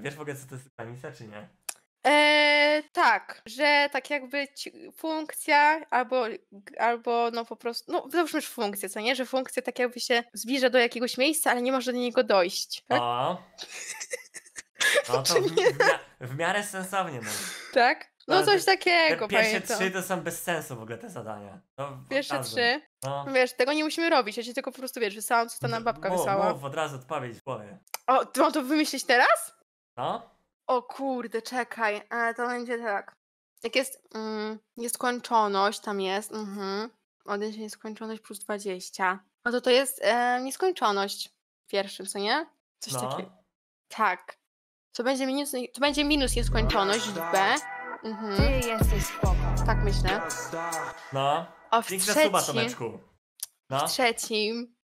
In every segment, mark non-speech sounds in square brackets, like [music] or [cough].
Tak, wiesz w ogóle, co to jest granica, czy nie? Eee, tak, że tak jakby funkcja albo, albo no po prostu, no załóżmy już funkcję, co nie? Że funkcja tak jakby się zbliża do jakiegoś miejsca, ale nie może do niego dojść. Tak? O. No [laughs] to w, w, w miarę sensownie mówię. No. Tak? No ale coś te, takiego. Te pierwsze pamiętam. trzy to są bez sensu w ogóle te zadania. No, pierwsze trzy. No. Wiesz, tego nie musimy robić, ja ci tylko po prostu wiesz, wysłałam, co ta nam babka mów, wysłała. Mów, od razu odpowiedź w głowie. O, mam to wymyślić teraz? No? O kurde, czekaj, ale to będzie tak. Jak jest mm, nieskończoność, tam jest, mhm. nieskończoność plus 20. No to to jest e, nieskończoność w pierwszym, co nie? Coś no. takiego. Tak. To będzie, minus, to będzie minus nieskończoność w B. Mhm. Ty jesteś spoko. Tak myślę. No. A w trzecim, suba, Tomeczku. No. W trzecim.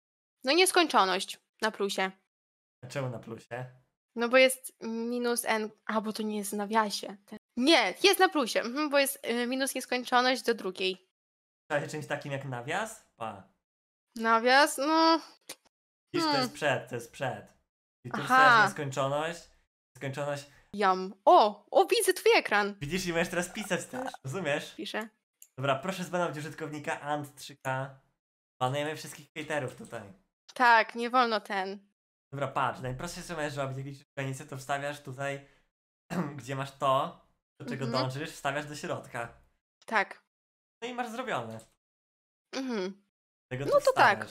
No nieskończoność na plusie. Czemu na plusie? No bo jest minus n, a bo to nie jest w nawiasie. Nie, jest na plusie, mhm, bo jest y, minus nieskończoność do drugiej. Trzeba czymś takim jak nawias? Pa. Nawias? No... Widzisz, hmm. to jest hmm. przed, to jest przed. I tu jest nieskończoność, nieskończoność. Jam. O, o, widzę twój ekran. Widzisz i możesz teraz pisać też, rozumiesz? Piszę. Dobra, proszę zbanować użytkownika ant3k. Banujemy wszystkich haterów tutaj. Tak, nie wolno ten. Dobra, patrz, najprostsze co możesz robić, jak liczysz granicę, to wstawiasz tutaj, [clears throat] gdzie masz to, do czego Mhm. dążysz, wstawiasz do środka. Tak. No i masz zrobione. Mhm. Tego No to tak.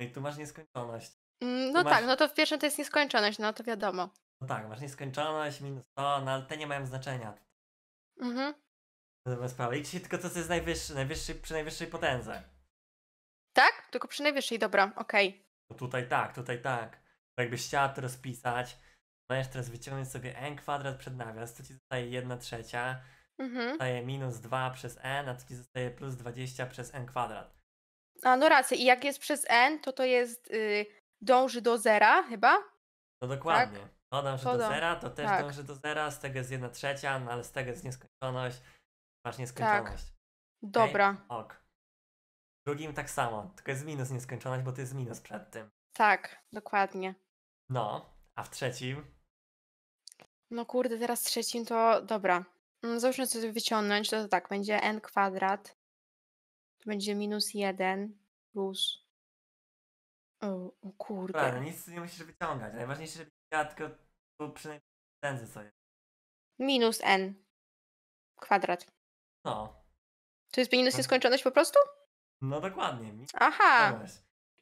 No i tu masz nieskończoność. Mm, no tak, Masz- tak, no to w pierwszym to jest nieskończoność, no to wiadomo. No tak, masz nieskończoność, minus to, no ale te nie mają znaczenia. Mhm. Dobra sprawa. Liczy się tylko to, co jest najwyższy, najwyższy, przy najwyższej potędze. Tak? Tylko przy najwyższej dobra, okej. No tutaj tak, tutaj tak jakbyś chciała to rozpisać, jeszcze teraz wyciągnąć sobie n kwadrat przed nawias, to ci zostaje 1 trzecia, mhm. zostaje minus 2 przez n, a to ci zostaje plus 20 przez n kwadrat. A, no rację. I jak jest przez n, to to jest y, dąży do zera chyba? No dokładnie. Tak? No, to dąży to do dąży. zera, to też tak. dąży do zera, z tego jest 1 trzecia, no ale z tego jest nieskończoność, masz nieskończoność. Tak. Dobra. Okay? Ok. Drugim tak samo, tylko jest minus nieskończoność, bo to jest minus przed tym. Tak, dokładnie. No, a w trzecim? No kurde, teraz trzecim to dobra. Zobaczmy mm, załóżmy co tu wyciągnąć, to, to tak, będzie n kwadrat, to będzie minus 1 plus... O, o kurde. Dobra, no nic nie musisz wyciągać. Najważniejsze, żeby ja tylko był przynajmniej ręce sobie. Minus n kwadrat. No. To jest minus no. nieskończoność po prostu? No dokładnie. Aha.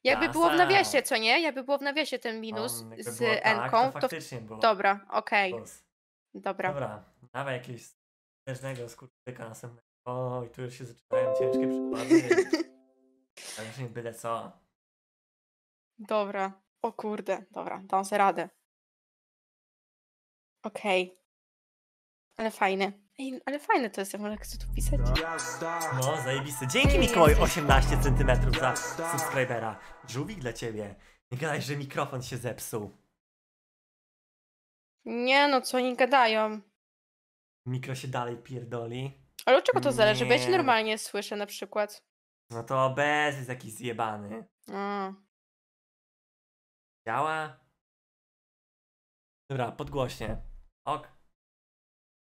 Jakby Ta, było w nawiasie, co nie? Jakby było w nawiasie ten minus z n e, tak, to, to było. Dobra, okej. Okay. Dobra. Dobra, dawaj jakiegoś leżnego skurczyka następnego. O, i tu już się zaczynają ciężkie przykłady. Ale [laughs] tak, już nie byle co. Dobra, o kurde, dobra, dam sobie radę. Okej. Okay. Ale fajny ale fajne to jest, ja mogę tu pisać. No, zajebiste. Dzięki Mikołaj, 18 cm za subskrybera. Żółwik dla ciebie. Nie gadaj, że mikrofon się zepsuł. Nie no, co oni gadają. Mikro się dalej pierdoli. Ale od czego to zależy? Bo ja cię normalnie słyszę na przykład. No to bez jest jakiś zjebany. A. Działa? Dobra, podgłośnie. Ok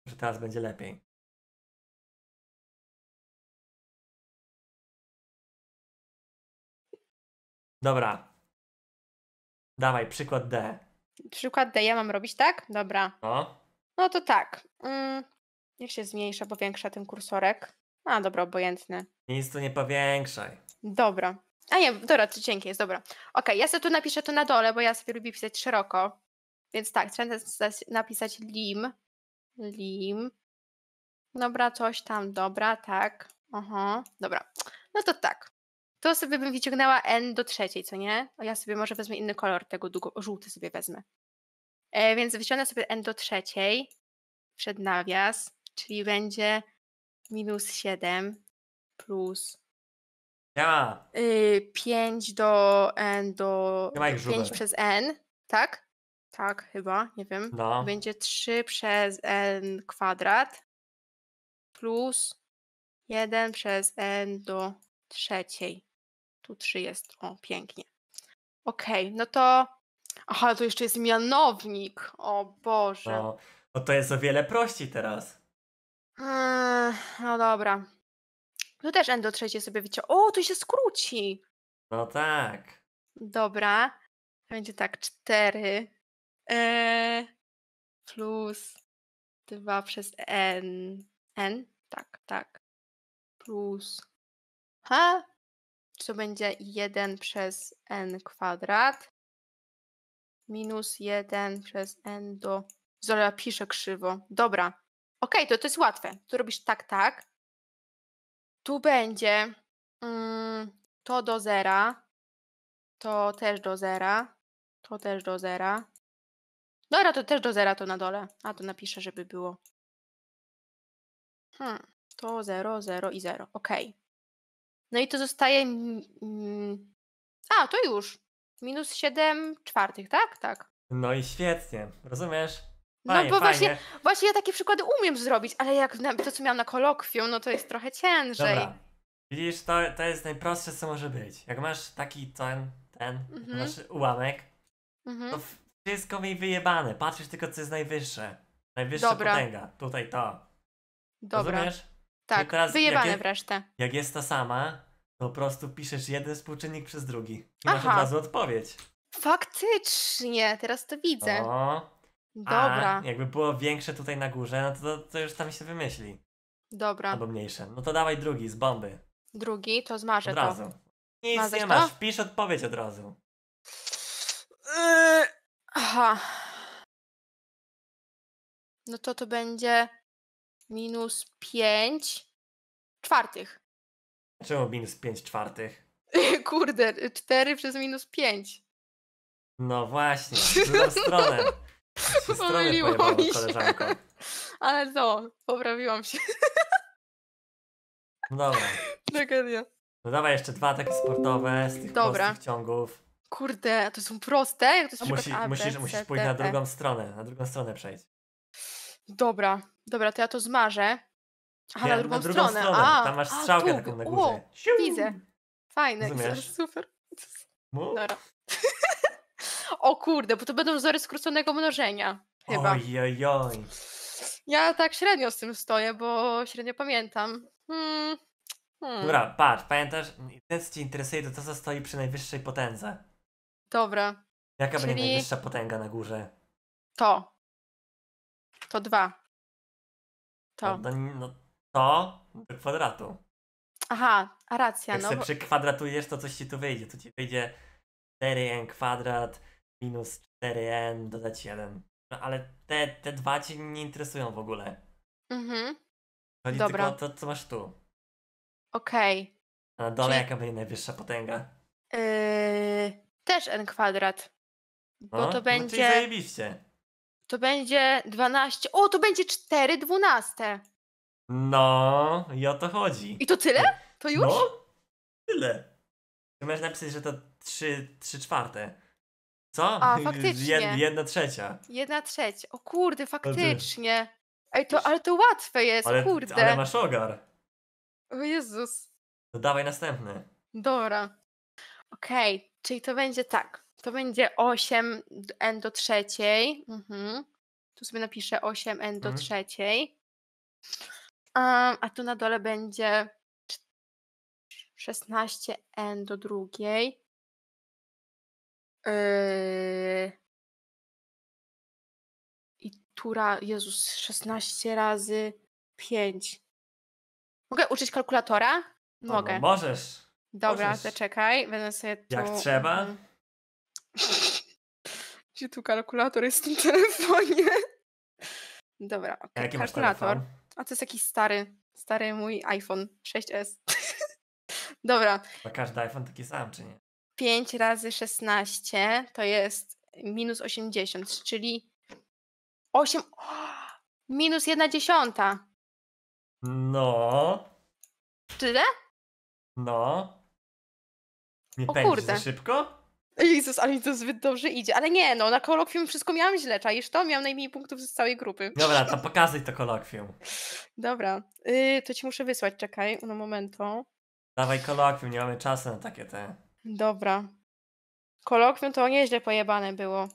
że teraz będzie lepiej. Dobra. Dawaj, przykład D. Przykład D ja mam robić, tak? Dobra. No. No to tak. Mm, niech się zmniejsza, powiększa ten kursorek. A, dobra, obojętny. Nic tu nie powiększaj. Dobra. A nie, dobra, to cienkie jest, dobra. Okej, okay, ja sobie tu napiszę to na dole, bo ja sobie lubię pisać szeroko. Więc tak, trzeba napisać lim lim. Dobra, coś tam, dobra, tak. Aha, dobra. No to tak. To sobie bym wyciągnęła N do trzeciej, co nie? A ja sobie może wezmę inny kolor tego długo, żółty sobie wezmę. E, więc wyciągnę sobie N do trzeciej przed nawias, czyli będzie minus 7 plus ja. y, 5 do N do ja 5 przez N, tak? tak, chyba, nie wiem. No. Będzie 3 przez n kwadrat plus 1 przez n do trzeciej. Tu 3 jest, o, pięknie. Okej, okay, no to... Aha, to jeszcze jest mianownik, o Boże. No, no to jest o wiele prościej teraz. Eee, no dobra. Tu też n do trzeciej sobie wyciągnę. O, to się skróci. No tak. Dobra. Będzie tak 4 E, plus 2 przez n. N? Tak, tak. Plus h. Co będzie 1 przez n kwadrat. Minus 1 przez n do... Zola pisze krzywo. Dobra. Okej, okay, to to jest łatwe. Tu robisz tak, tak. Tu będzie mm, to do zera. To też do zera. To też do zera Dobra, to też do zera to na dole. A to napiszę, żeby było. Hmm, to 0, 0 i 0. Ok. No i to zostaje. Mm, a, to już. Minus 7 czwartych, tak? Tak. No i świetnie, rozumiesz? Fajnie, no bo Właśnie, właśnie ja takie przykłady umiem zrobić, ale jak to, co miałam na kolokwium, no to jest trochę ciężej. Dobra. Widzisz, to, to jest najprostsze, co może być. Jak masz taki ten, ten, mhm. masz ułamek, mhm. to wszystko mi wyjebane. Patrzysz tylko, co jest najwyższe. Najwyższa Dobra. potęga. Tutaj to. Dobra. Rozumiesz? Tak, wyjebane jak, wreszcie. Jak jest ta sama, to po prostu piszesz jeden współczynnik przez drugi. I Aha. masz od razu odpowiedź. Faktycznie, teraz to widzę. O. Dobra. A jakby było większe tutaj na górze, no to, to, to już tam się wymyśli. Dobra. Albo mniejsze. No to dawaj drugi z bomby. Drugi, to zmarzę od to. razu. Nic Mazać nie masz, to? pisz odpowiedź od razu. Yy... Aha. No to to będzie minus 5 czwartych. Czemu minus 5 czwartych? [laughs] Kurde, 4 y, przez minus 5. No właśnie, [laughs] w drugą stronę. Pomyliło mi się. Koleżanko. [laughs] Ale to, poprawiłam się. No dobra. Tragedia. No dawaj jeszcze dwa takie sportowe z tych Dobra. prostych ciągów. Kurde, to są proste? Jak to Musi, a, musisz, B, musisz pójść D, na e. drugą e. stronę, na drugą stronę przejść. Dobra, dobra, to ja to zmarzę. Aha, na drugą, stronę. stronę. A, Tam masz strzałkę taką na górze. O, widzę. Fajne, Rozumiesz? super. Mów? Dobra. [laughs] o kurde, bo to będą wzory skróconego mnożenia. Chyba. oj, Oj. Ja tak średnio z tym stoję, bo średnio pamiętam. Hmm. Hmm. Dobra, patrz, pamiętasz, to co ci interesuje, to to, co stoi przy najwyższej potędze. Dobra. Jaka Czyli... będzie najwyższa potęga na górze? To. To dwa. To. No, no, no to do kwadratu. Aha, a racja. Jak no, sobie bo... przykwadratujesz, to coś ci tu wyjdzie. Tu ci wyjdzie 4n kwadrat minus 4n dodać 1. No ale te, te dwa cię nie interesują w ogóle. Mhm. Chodzi Dobra. tylko o to, co masz tu. Okej. Okay. A na dole Czyli... jaka będzie najwyższa potęga? Yy... Też n kwadrat. Bo O, to No czyli będzie. zajebiście. To będzie 12. O, to będzie 4 dwunaste. No, i o to chodzi. I to tyle? To już? No, tyle. Ty możesz napisać, że to 3, 3 czwarte. Co? A, [laughs] faktycznie. Jed, jedna trzecia. Jedna trzecia. O kurde, znaczy- faktycznie. Ej, to, ale to łatwe jest, Ale, kurde. ale masz ogar. O Jezus. To dawaj następny. Dobra. Okej. Czyli to będzie tak. To będzie 8 n do trzeciej. Mhm. Tu sobie napiszę 8 n do mhm. trzeciej. Um, a tu na dole będzie 16 n do drugiej. Yy... I tura, Jezus, 16 razy 5. Mogę uczyć kalkulatora? Mogę. No, no możesz. Dobra, Możesz. zaczekaj, będę sobie tu... Jak trzeba? Mm. [laughs] Gdzie tu kalkulator jest w tym telefonie? [laughs] Dobra, okay. Jaki kalkulator. A to jest jakiś stary, stary mój iPhone 6S. [laughs] Dobra. Bo każdy iPhone taki sam, czy nie? 5 razy 16 to jest minus 80, czyli 8. O, [gasps] minus 1 dziesiąta. No. Tyle? No. Nie pędzisz kurde. za szybko? Jezus, ale mi to zbyt dobrze idzie. Ale nie, no, na kolokwium wszystko miałam źle, czaisz to? Miałam najmniej punktów z całej grupy. Dobra, to [laughs] pokazuj to kolokwium. Dobra, yy, to ci muszę wysłać, czekaj, no momento. Dawaj kolokwium, nie mamy czasu na takie te. Dobra. Kolokwium to nieźle pojebane było.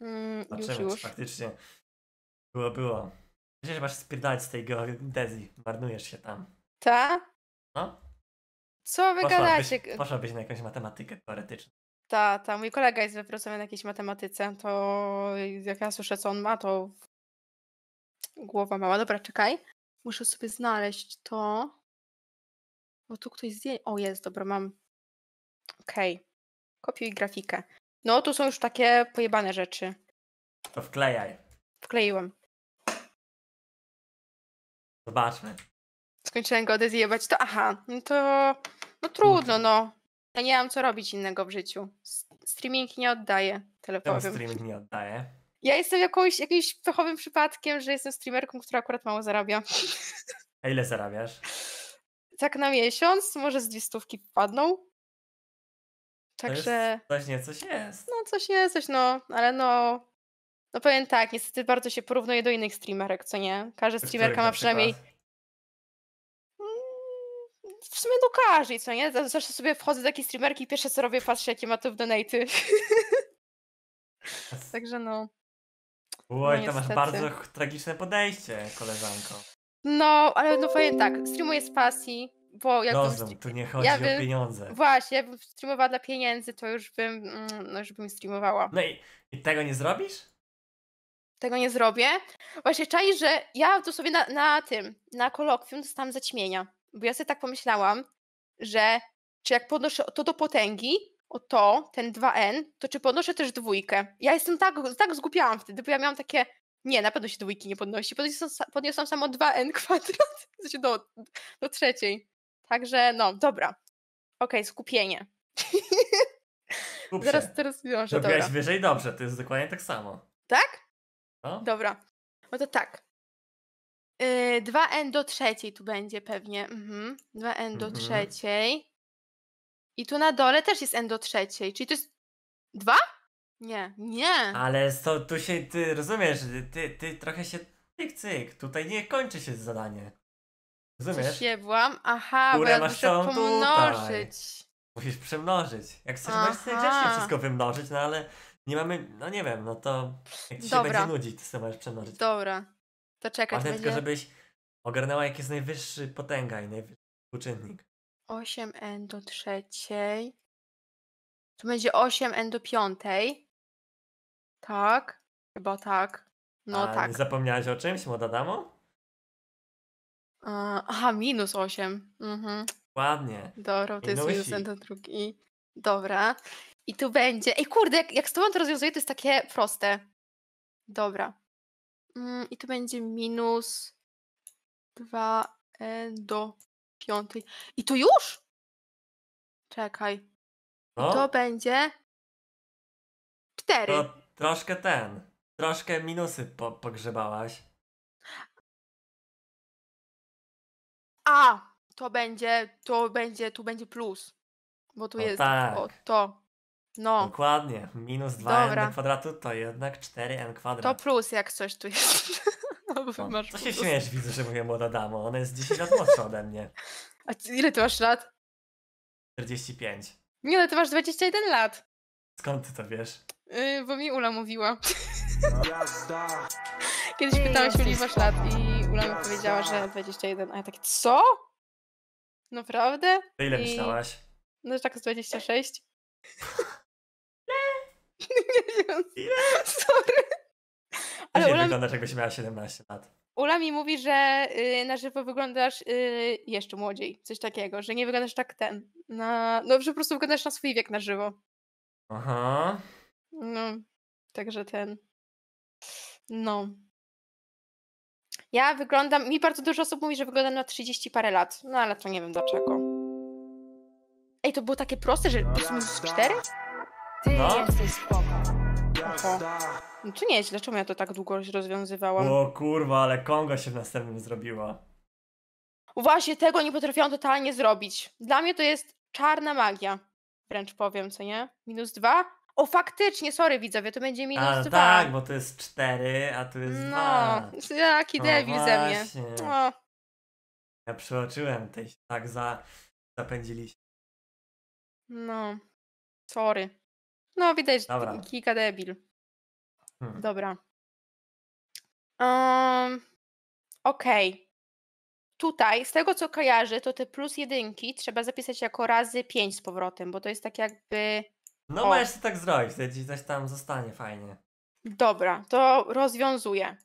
Mm, Zobaczymy, już, już. faktycznie było, było. Przecież masz spierdalać z tej geodezji, marnujesz się tam. Ta? No. Co wy poszła gadacie? Być, poszłabyś na jakąś matematykę teoretyczną. Ta, ta, mój kolega jest wypracowany na jakiejś matematyce, to jak ja słyszę, co on ma, to głowa mała. Dobra, czekaj. Muszę sobie znaleźć to. Bo tu ktoś zdjęcie. O, jest, dobra, mam. Okej. Okay. Kopiuj grafikę. No, tu są już takie pojebane rzeczy. To wklejaj. Wkleiłem. Zobaczmy skończyłem go bać, to aha, no to no trudno, no. Ja nie mam co robić innego w życiu. Streaming nie oddaje powiem. streaming nie oddaje? Ja jestem jakąś, jakimś pechowym przypadkiem, że jestem streamerką, która akurat mało zarabia. A ile zarabiasz? [laughs] Tak na miesiąc, może z dwie stówki padną. Także. Coś nie, coś jest. No, coś nie, coś no, ale no. No powiem tak, niestety bardzo się porównuje do innych streamerek, co nie? Każda streamerka ma przynajmniej przykład? w sumie do każdej, co nie? Zawsze sobie wchodzę do takiej streamerki i pierwsze co robię, patrzę jakie ma tu w donaty. [laughs] Także no. Oj, no, to masz bardzo tragiczne podejście, koleżanko. No, ale no powiem tak, streamuję z pasji, bo jak Rozum, bym... tu nie chodzi ja bym... o pieniądze. Właśnie, jakbym streamowała dla pieniędzy, to już bym, mm, no już bym streamowała. No i, i tego nie zrobisz? Tego nie zrobię. Właśnie czaj, że ja to sobie na, na tym, na kolokwium dostałam zaćmienia. Bo ja sobie tak pomyślałam, że czy jak podnoszę to do potęgi, o to, ten 2n, to czy podnoszę też dwójkę? Ja jestem tak, tak zgubiałam wtedy, bo ja miałam takie, nie, na pewno się dwójki nie podnosi, podniosłam, podniosłam samo 2n [laughs] kwadrat, w do, do trzeciej. Także no, dobra. Okej, okay, skupienie. teraz, [laughs] teraz wiążę, Robiłaś dobra. wyżej dobrze, to jest dokładnie tak samo. Tak? No. Dobra. No to tak. Yy, dwa 2n do trzeciej tu będzie pewnie. Mhm. 2n do Mhm. trzeciej. I tu na dole też jest n do trzeciej. Czyli to jest dwa Nie, nie. Ale to, tu się, ty rozumiesz, ty, ty trochę się cyk cyk, tutaj nie kończy się zadanie. Rozumiesz? Siebłam. Aha, bo ja masz muszę całą tutaj. pomnożyć. Musisz przemnożyć. Jak chcesz, możesz sobie grzecznie wszystko wymnożyć, no ale nie mamy, no nie wiem, no to jak ci się będzie nudzić, to sobie masz przemnożyć. Dobra. To czekać Ale będzie... tylko, żebyś ogarnęła, jaki jest najwyższy potęga i najwyższy współczynnik. 8n do trzeciej. To będzie 8n do piątej. Tak, chyba tak. No A tak. Nie zapomniałaś o czymś, młoda damo? Aha, minus 8. Mhm. Ładnie. Dobra, to jest minus do drugi. Dobra. I tu będzie. Ej, kurde, jak, jak z tobą to rozwiązuję, to jest takie proste. Dobra. Mm, I to będzie minus 2e do piątej. I to już? Czekaj. No. To będzie 4. To troszkę ten. Troszkę minusy po pogrzebałaś. A, to będzie, to będzie, tu będzie plus. Bo tu o jest tak. o, to. No. Dokładnie. Minus 2n kwadratu to jednak 4n kwadrat. To plus jak coś tu jest. [laughs] No, bo masz co się plus. śmiesz, widzę, że mówię młoda dama. Ona jest 10 lat młodsza ode mnie. A ile ty masz lat? 45. Nie, ale no, ty masz 21 lat. Skąd ty to wiesz? Yy, bo mi Ula mówiła. [laughs] Kiedyś pytałeś Uli, masz lat i Ula mi powiedziała, że 21. A ja tak, co? Naprawdę? Ty ile I- myślałaś? No że tak z 26. [laughs] nie wiem. Ile? Sorry. Ale Ula... wyglądasz jakbyś miała 17 lat. Ula mi mówi, że y, na żywo wyglądasz y, jeszcze młodziej, coś takiego, że nie wyglądasz tak ten. Na... No, że po prostu wyglądasz na swój wiek na żywo. Aha. No, także ten. No. Ja wyglądam, mi bardzo dużo osób mówi, że wyglądam na 30 parę lat, no ale to nie wiem dlaczego. Ej, to było takie proste, że plus minus 4? Ty No. jesteś spoko. Oho. No to nieźle, ja to tak długo rozwiązywałam? O kurwa, ale Kongo się w następnym zrobiła. Właśnie tego nie potrafiłam totalnie zrobić. Dla mnie to jest czarna magia. Wręcz powiem, co nie? Minus dwa? O, faktycznie, sorry widzowie, to będzie minus A no dwa. tak, bo to jest cztery, a tu jest no, 2. jaki no debil ze mnie. właśnie. O, Ja przeoczyłem tej, tak za, zapędziliście. no, sorry. No widać, Dobra. kika debil. Hmm. Dobra. Um, Okej. Okay. Tutaj, z tego co kojarzę, to te plus jedynki trzeba zapisać jako razy 5 z powrotem, bo to jest tak jakby... No o. możesz to tak zrobić, wtedy ci coś tam zostanie fajnie. Dobra, to rozwiązuję.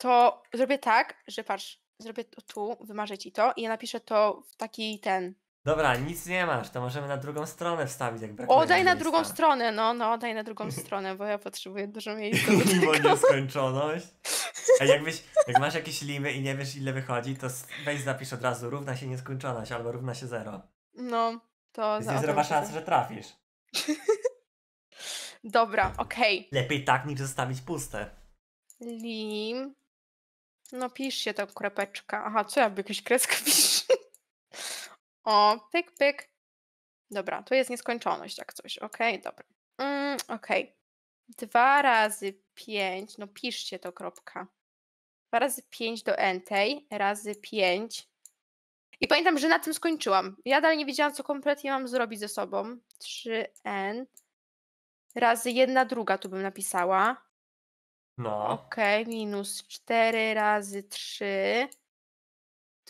To zrobię tak, że patrz, zrobię tu, wymarzę ci to i ja napiszę to w taki ten Dobra, nic nie masz, to możemy na drugą stronę wstawić, jak brakuje O, daj na drugą stronę, no, no, daj na drugą stronę, bo ja potrzebuję dużo miejsca. [laughs] Mimo nieskończoność. Ej, jakbyś, jak masz jakieś limy i nie wiesz ile wychodzi, to weź zapisz od razu równa się nieskończoność albo równa się zero. No, to... Jest zdrowa szansa, że trafisz. [laughs] Dobra, okej. Okay. Lepiej tak, niż zostawić puste. Lim... No pisz się ta krepeczka. Aha, co ja by jakąś kreskę [laughs] piszę? O, pyk, pyk. Dobra, tu jest nieskończoność, jak coś. Okej, okay, dobra. Mm, Okej. Okay. Dwa razy pięć, no piszcie to kropka. Dwa razy pięć do entej, razy pięć. I pamiętam, że na tym skończyłam. Ja dalej nie wiedziałam, co kompletnie mam zrobić ze sobą. 3n razy jedna druga tu bym napisała. No. Okej, okay, minus 4 razy 3.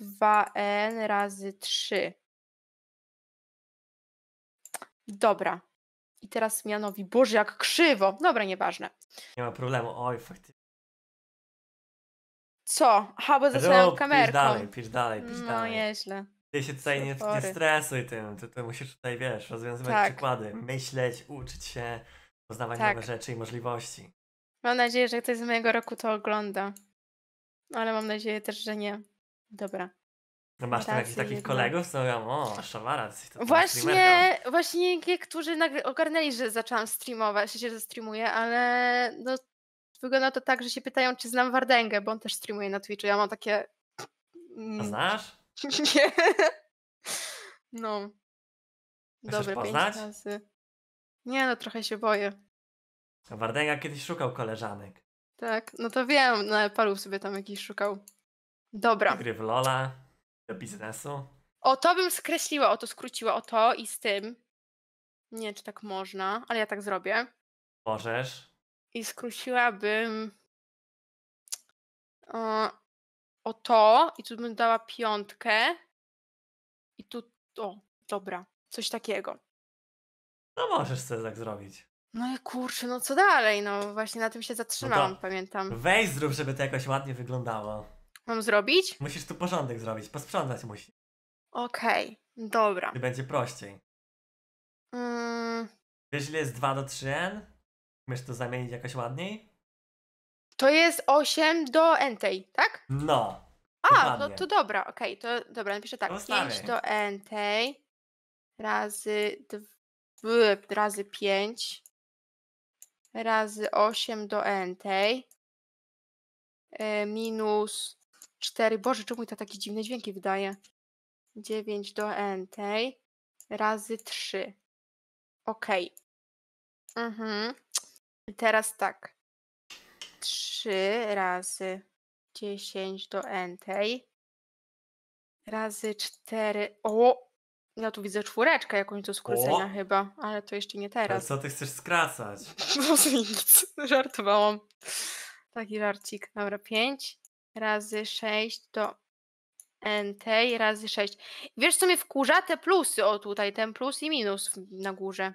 2n razy 3. Dobra. I teraz Mianowi, Boże, jak krzywo. Dobra, nieważne. Nie ma problemu. Oj, faktycznie. Co? Aha, bo za swoją Pisz dalej, pisz dalej, pisz no, dalej. No, nieźle. Ty się tutaj nie, nie stresuj tym. Ty, ty musisz tutaj, wiesz, rozwiązywać tak. przykłady. Myśleć, uczyć się, poznawać tak. nowe rzeczy i możliwości. Mam nadzieję, że ktoś z mojego roku to ogląda. Ale mam nadzieję też, że nie. Dobra. No masz tam tak, jakichś takich kolegów, co mówią, o, szawara, to Właśnie, właśnie niektórzy nagle ogarnęli, że zaczęłam streamować, że streamuję, ale no, wygląda to tak, że się pytają, czy znam Wardęgę, bo on też streamuje na Twitchu. Ja mam takie... Mm, A znasz? [laughs] Nie. No. dobrze pięć razy. Nie, no trochę się boję. A Wardęga kiedyś szukał koleżanek. Tak, no to wiem, na no, sobie tam jakiś szukał. Dobra. Gry w Lola do biznesu. O to bym skreśliła, o to skróciła, o to i z tym. Nie czy tak można, ale ja tak zrobię. Możesz. I skróciłabym o, o to i tu bym dała piątkę i tu, o, dobra, coś takiego. No możesz sobie tak zrobić. No i kurczę, no co dalej? No właśnie na tym się no zatrzymałam, no pamiętam. Weź zrób, żeby to jakoś ładnie wyglądało. Mam zrobić? Musisz tu porządek zrobić, posprzątać musisz. Okej, dobra. będzie prościej. Mm, Wiesz, ile jest 2 do 3n? Umiesz to zamienić jakoś ładniej? to jest 8 do entej, tak? No. A, no to dobra, okej, to dobra, napiszę tak. 5 do entej razy, 2 razy 5 razy 8 do entej e, minus 4. Boże, czemu to takie dziwne dźwięki wydaje? 9 do entej razy 3. Ok. Mhm. teraz tak. 3 razy 10 do entej razy 4. O! Ja tu widzę czwóreczkę jakąś do skrócenia o? chyba, ale to jeszcze nie teraz. Ale co ty chcesz skracać? No [laughs] nic, żartowałam. Taki żarcik. Dobra, 5 razy 6 to nt razy 6. Wiesz, co mnie wkurza? Te plusy, o tutaj, ten plus i minus na górze.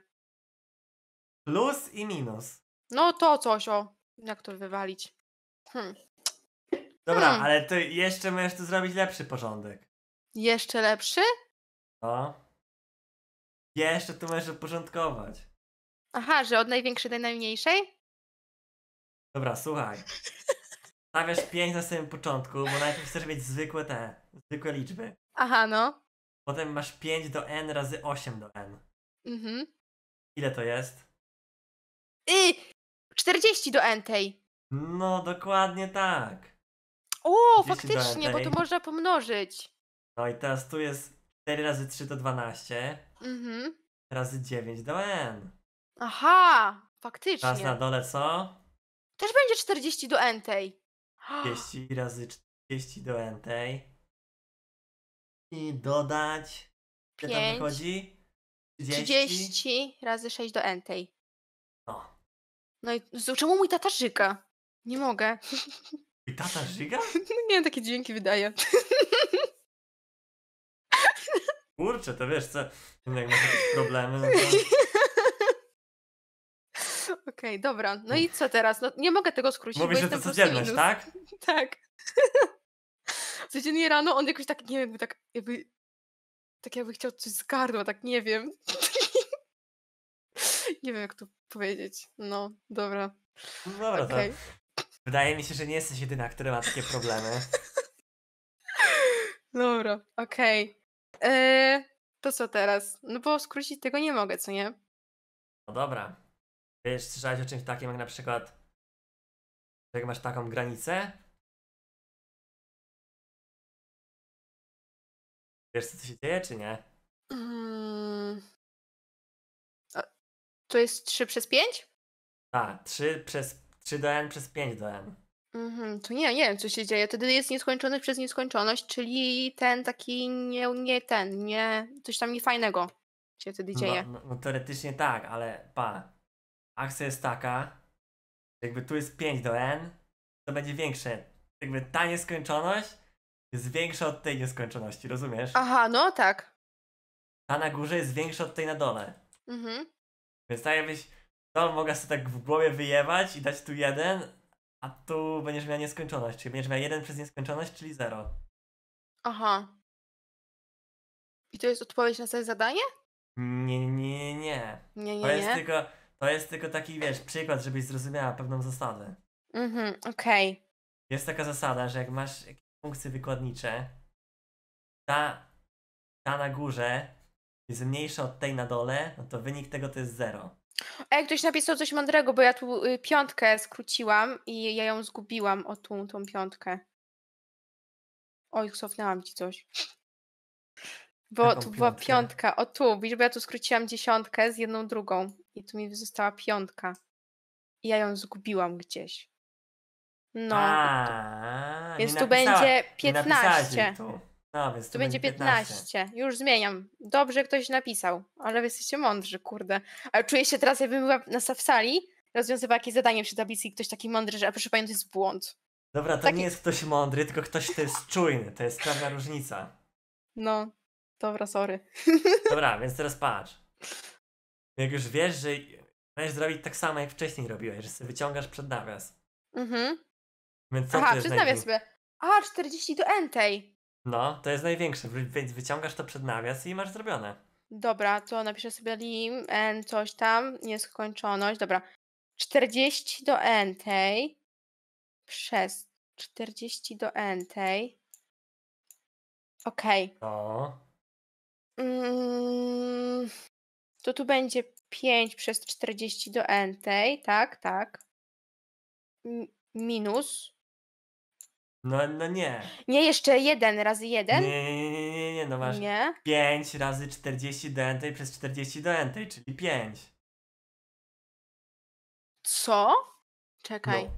Plus i minus. No to coś, o. Jak to wywalić? Hmm. Dobra, hmm. ale ty jeszcze możesz tu zrobić lepszy porządek. Jeszcze lepszy? O. No. Jeszcze tu możesz uporządkować. Aha, że od największej do najmniejszej? Dobra, słuchaj. [laughs] Stawiasz 5 na samym początku, bo najpierw chcesz mieć zwykłe te, zwykłe liczby. Aha, no. Potem masz 5 do n razy 8 do n. Mhm. Ile to jest? Y, 40 do n tej. No, dokładnie tak. O, faktycznie, bo to można pomnożyć. No i teraz tu jest 4 razy 3 to 12, Mhm. razy 9 do n. Aha, faktycznie. Teraz na dole co? Też będzie 40 do n tej. 30 [gasps] razy 40 do Entei. I dodać. Ile tam wychodzi? 30. 30 razy 6 do Entei. No. No i z- czemu mój tata żyga? Nie mogę. I tata żyga? [laughs] No nie wiem, takie dźwięki wydaje. Kurczę, to wiesz co, jak masz jakieś problemy, no to [laughs] Okej, okay, dobra. No i co teraz? No, nie mogę tego skrócić. Mówisz, że to codzienność, tak? [laughs] tak. Codziennie rano on jakoś tak, nie wiem, jakby tak, jakby, tak jakby chciał coś z gardła, tak nie wiem. [laughs] nie wiem, jak to powiedzieć. No, dobra. No dobra, okay. to wydaje mi się, że nie jesteś jedyna, która ma takie problemy. [laughs] dobra, okej. Okay. Eee, to co teraz? No bo skrócić tego nie mogę, co nie? No dobra. Wiesz, słyszałeś o czymś takim jak na przykład, że jak masz taką granicę, Wiesz, co tu się dzieje, czy nie? Mm. to jest 3 przez 5? Tak, 3 przez 3 do n przez 5 do n. Mhm, to nie, nie wiem, co się dzieje. Wtedy jest nieskończoność przez nieskończoność, czyli ten taki nie, nie ten, nie, coś tam niefajnego się wtedy no, dzieje. No, no, no teoretycznie tak, ale pa, akcja jest taka, że jakby tu jest 5 do n, to będzie większe. Jakby ta nieskończoność jest większa od tej nieskończoności, rozumiesz? Aha, no tak. Ta na górze jest większa od tej na dole. Mhm. Więc tak jakbyś to mogła sobie tak w głowie wyjewać i dać tu jeden, a tu będziesz miała nieskończoność, czyli będziesz miała jeden przez nieskończoność, czyli zero. Aha. I to jest odpowiedź na swoje zadanie? Nie, nie, nie. Nie, nie, to jest nie. tylko to jest tylko taki, wiesz, przykład, żebyś zrozumiała pewną zasadę. Mhm, mm okej. Okay. Jest taka zasada, że jak masz jakieś funkcje wykładnicze, ta, ta na górze jest mniejsza od tej na dole, no to wynik tego to jest zero. A jak ktoś napisał coś mądrego, bo ja tu y, piątkę skróciłam i ja ją zgubiłam o tą, tą piątkę. Oj, cofnęłam ci coś. Bo Jaką tu była piątka, o tu, Widzisz, bo ja tu skróciłam dziesiątkę z jedną drugą i tu mi została piątka. I ja ją zgubiłam gdzieś. No. więc tu będzie 15. Tu. No, więc tu, tu będzie 15. 15. Już zmieniam. Dobrze ktoś napisał, ale wy jesteście mądrzy, kurde. Ale czuję się teraz, jakbym była na w sali, rozwiązywała jakieś zadanie przy tablicy i ktoś taki mądry, że a proszę pani, to jest błąd. Dobra, to taki... nie jest ktoś mądry, tylko ktoś, kto jest czujny. To jest pewna różnica. No, dobra, sorry. Dobra, więc teraz patrz. Jak już wiesz, że masz zrobić tak samo, jak wcześniej robiłeś, że sobie wyciągasz przed nawias. Mhm. Więc co Aha, przed nawias sobie. A, 40 do entej. No, to jest największe, więc wyciągasz to przed nawias i masz zrobione. Dobra, to napiszę sobie lim, n, coś tam, nieskończoność, dobra. 40 do entej przez 40 do entej. Okej. Okay. No. Mm, to tu będzie 5 przez 40 do n tej, tak, tak. Minus. No, no nie. Nie, jeszcze 1 razy 1? Nie, nie, nie, nie, nie, no masz nie. 5 razy 40 do n tej przez 40 do n tej, czyli 5. Co? Czekaj. No.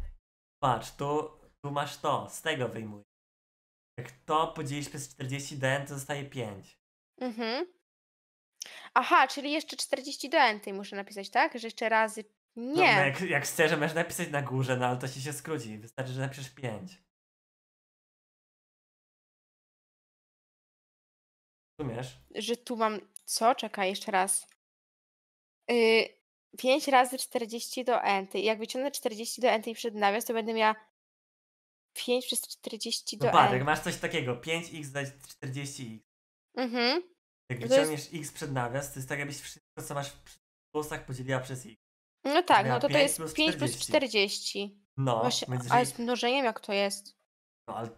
Patrz, tu, tu masz to, z tego wyjmuję. Jak to podzielisz przez 40 do n, to zostaje 5. Mhm. Aha, czyli jeszcze 40 do enty muszę napisać, tak? Że jeszcze razy. Nie. No, jak, jak chcesz, możesz napisać na górze, no ale to ci się skróci. Wystarczy, że napiszesz 5. Rozumiesz? Że tu mam. Co? Czekaj, jeszcze raz. Yy, 5 razy 40 do enty. Jak wyciągnę 40 do enty i przed nawias, to będę miała 5 przez 40 do no, enty. Barek, masz coś takiego. 5x dać 40x. Mhm. Jak no to wyciągniesz jest... x przed nawias, to jest tak, jakbyś wszystko, co masz w głosach, podzieliła przez x. No tak, no to to jest plus 5 plus 40. No, Właśnie, jeżeli... ale z mnożeniem jak to jest? No ale...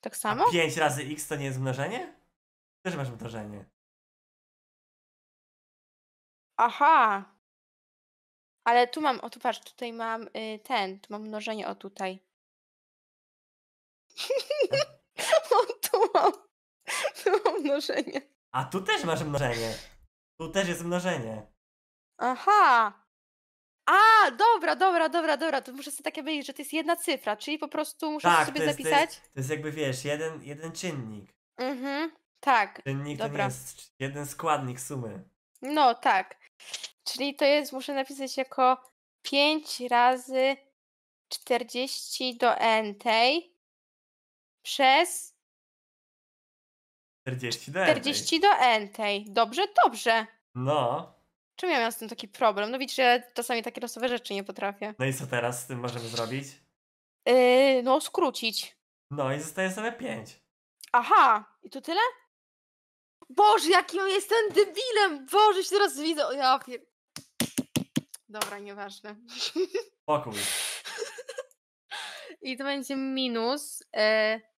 Tak samo? A 5 razy x to nie jest mnożenie? Też masz mnożenie. Aha. Ale tu mam, o tu patrz, tutaj mam y, ten, tu mam mnożenie, o tutaj. Tak. [laughs] o tu mam, tu mam mnożenie. A tu też masz mnożenie. Tu też jest mnożenie. Aha. A, dobra, dobra, dobra, dobra. To muszę sobie takie myśleć, że to jest jedna cyfra, czyli po prostu muszę tak, sobie to jest, zapisać. To jest, to jest, jakby wiesz, jeden, jeden czynnik. Mhm, tak. Czynnik dobra. to jest jeden składnik sumy. No tak. Czyli to jest, muszę napisać jako 5 razy 40 do n tej przez 40 do entej. 40 do entej. Dobrze, dobrze. No. Czym ja miałam z tym taki problem? No widzisz, że czasami takie losowe rzeczy nie potrafię. No i co teraz z tym możemy zrobić? Yy, no, skrócić. No i zostaje sobie 5. Aha, i to tyle? Boże, jakim jestem debilem! Boże, się teraz widzę. ja pier... Dobra, nieważne. Pokój. [laughs] I to będzie minus. Yy...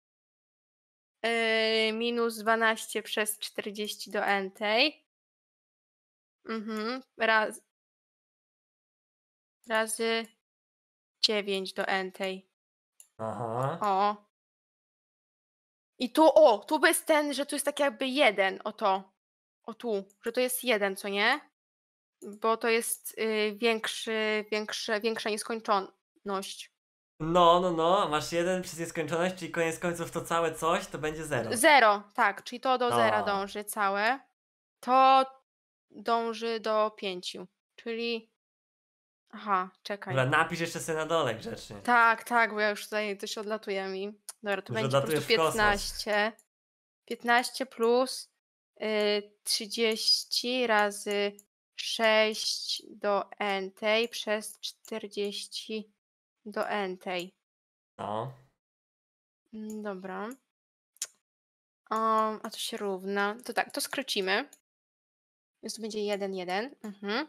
Y, minus 12 przez 40 do Entei. Mhm, raz, razy 9 do Entei. Aha. O. I tu, o, tu jest ten, że tu jest tak jakby jeden, o to. O tu, że to jest jeden, co nie? Bo to jest y, większy, większe, większa nieskończoność. No, no, no, masz jeden przez nieskończoność, czyli koniec końców to całe coś to będzie zero. Zero, tak, czyli to do no. zera dąży całe. To dąży do pięciu, czyli. Aha, czekaj. Dobra, napisz jeszcze sobie na dole grzecznie. Tak, tak, bo ja już tutaj coś odlatuje mi. Dobra, to Już będzie po prostu 15. 15 plus y, 30 razy 6 do n tej przez 40 do Entej. No. Mm, dobra. Um, a to się równa. To tak, to skrócimy. Więc to będzie 1-1. Mhm.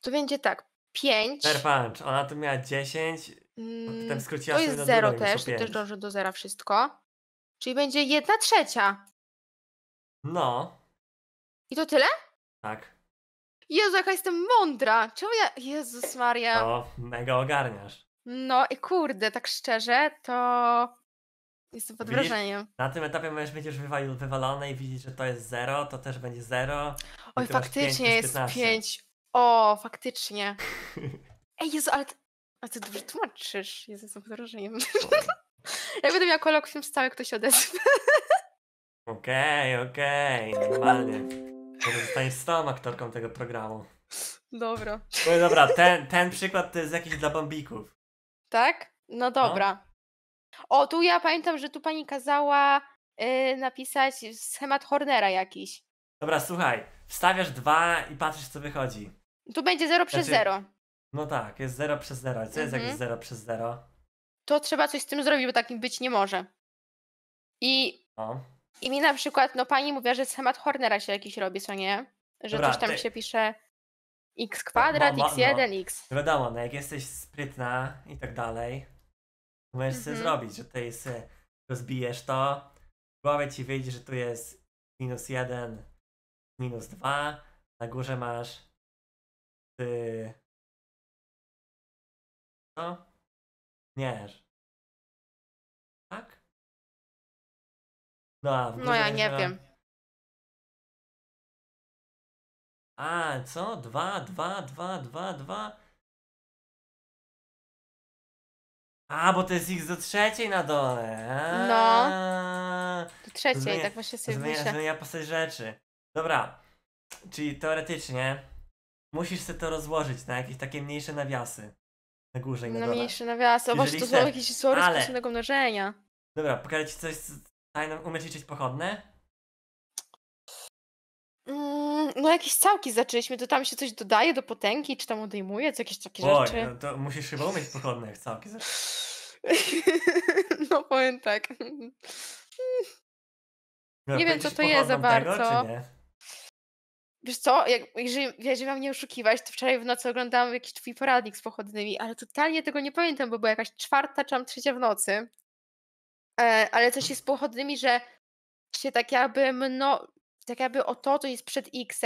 To będzie tak, 5. Perpunch, ona tu miała 10. Potem mm, skróciła to jest 0 też, to też dąży do zera wszystko. Czyli będzie 1 trzecia. No. I to tyle? Tak. Jezu, jaka jestem mądra! Czemu ja... Jezus Maria. To mega ogarniasz. No i kurde, tak szczerze, to jestem pod Widzisz, wrażeniem. Na tym etapie możesz mieć już wywal wywalone i widzieć, że to jest 0, to też będzie 0. Oj, faktycznie jest 5. O, faktycznie. [laughs] Ej, Jezu, ale ty, a ty dobrze tłumaczysz. Jezu, jestem pod wrażeniem. [laughs] Jak będę miała kolokwium stałe, ktoś odezwie. Okej, okay, okej, okay, normalnie. Może zostaniesz stałą aktorką tego programu. Dobra. No dobra, [laughs] ten, ten przykład to jest jakiś dla bambików. Tak? No, no. dobra. No. O, tu ja pamiętam, że tu pani kazała yy, napisać schemat Hornera jakiś. Dobra, słuchaj, wstawiasz dwa i patrzysz co wychodzi. Tu będzie 0 przez 0. Znaczy, no tak, jest 0 przez 0. Co mhm. jest jak 0 przez 0? To trzeba coś z tym zrobić, bo takim być nie może. I o. No. I mi na przykład, no pani mówiła, że schemat Hornera się jakiś robi, co nie? Że Dobra, coś tam ty. się pisze x kwadrat, x1, no. x. Wiadomo, no jak jesteś sprytna i tak dalej, możesz mm sobie mhm. zrobić, że tutaj sobie rozbijesz to, w głowie ci wyjdzie, że tu jest minus 1, minus 2, na górze masz ty... Co? Nie. Tak? No, w No ja nie wiem. A, co? Dwa, dwa, dwa, dwa, dwa. A, bo to jest ich do trzeciej na dole. No. A. Do trzeciej, Zmienia- tak właśnie sobie Zmienia, myślę. zmienia postać rzeczy. Dobra. Czyli teoretycznie musisz sobie to rozłożyć na jakieś takie mniejsze nawiasy. Na górze i na, Na dole. mniejsze nawiasy. O, właśnie to są jakieś słowa Ale- społecznego mnożenia. Dobra, pokażę ci coś, Fajne, umiesz liczyć pochodne? Mm, no jakieś całki zaczęliśmy, to tam się coś dodaje do potęgi, czy tam odejmuje, co jakieś takie Oj, rzeczy. no to musisz chyba umieć pochodne jak całki. zresztą. [laughs] No powiem tak. No, nie wiem, co to jest za bardzo. Tego, Wiesz co, jak, jeżeli, jeżeli mam nie oszukiwać, to wczoraj w nocy oglądałam jakiś twój poradnik z pochodnymi, ale totalnie tego nie pamiętam, bo była jakaś czwarta czy tam trzecia w nocy. E, ale coś jest z pochodnymi, że się tak jakby mno, tak jakby o to, co jest przed x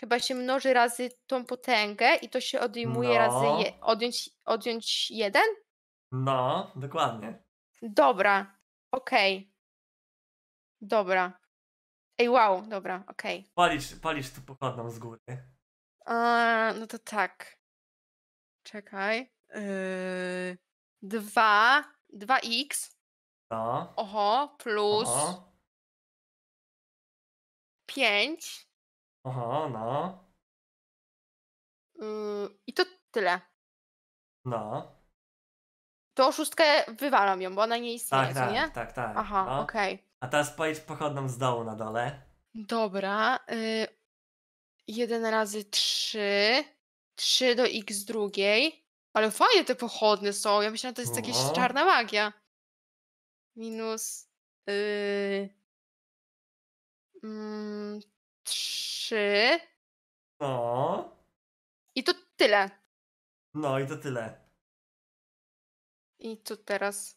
chyba się mnoży razy tą potęgę i to się odejmuje no. razy je, odjąć, odjąć jeden? No, dokładnie. Dobra, okej. Okay. Dobra. Ej, wow, dobra, okej. Okay. Palisz, palisz tu pochodną z góry. A, no to tak. Czekaj. Yy, dwa, dwa x no. Oho, plus pięć 5. Aha, no. Yy, I to tyle. No. To szóstkę wywalam ją, bo ona nie istnieje, Tak, tak nie? tak, tak, tak. Aha, no. okej. A teraz pojedź pochodną z dołu na dole. Dobra. Y, jeden razy 3. 3 do x drugiej. Ale fajne te pochodne są. Ja myślałam, to jest jakaś no. czarna magia minus yy, mm, 3. No. I to tyle. No i to tyle. I tu teraz.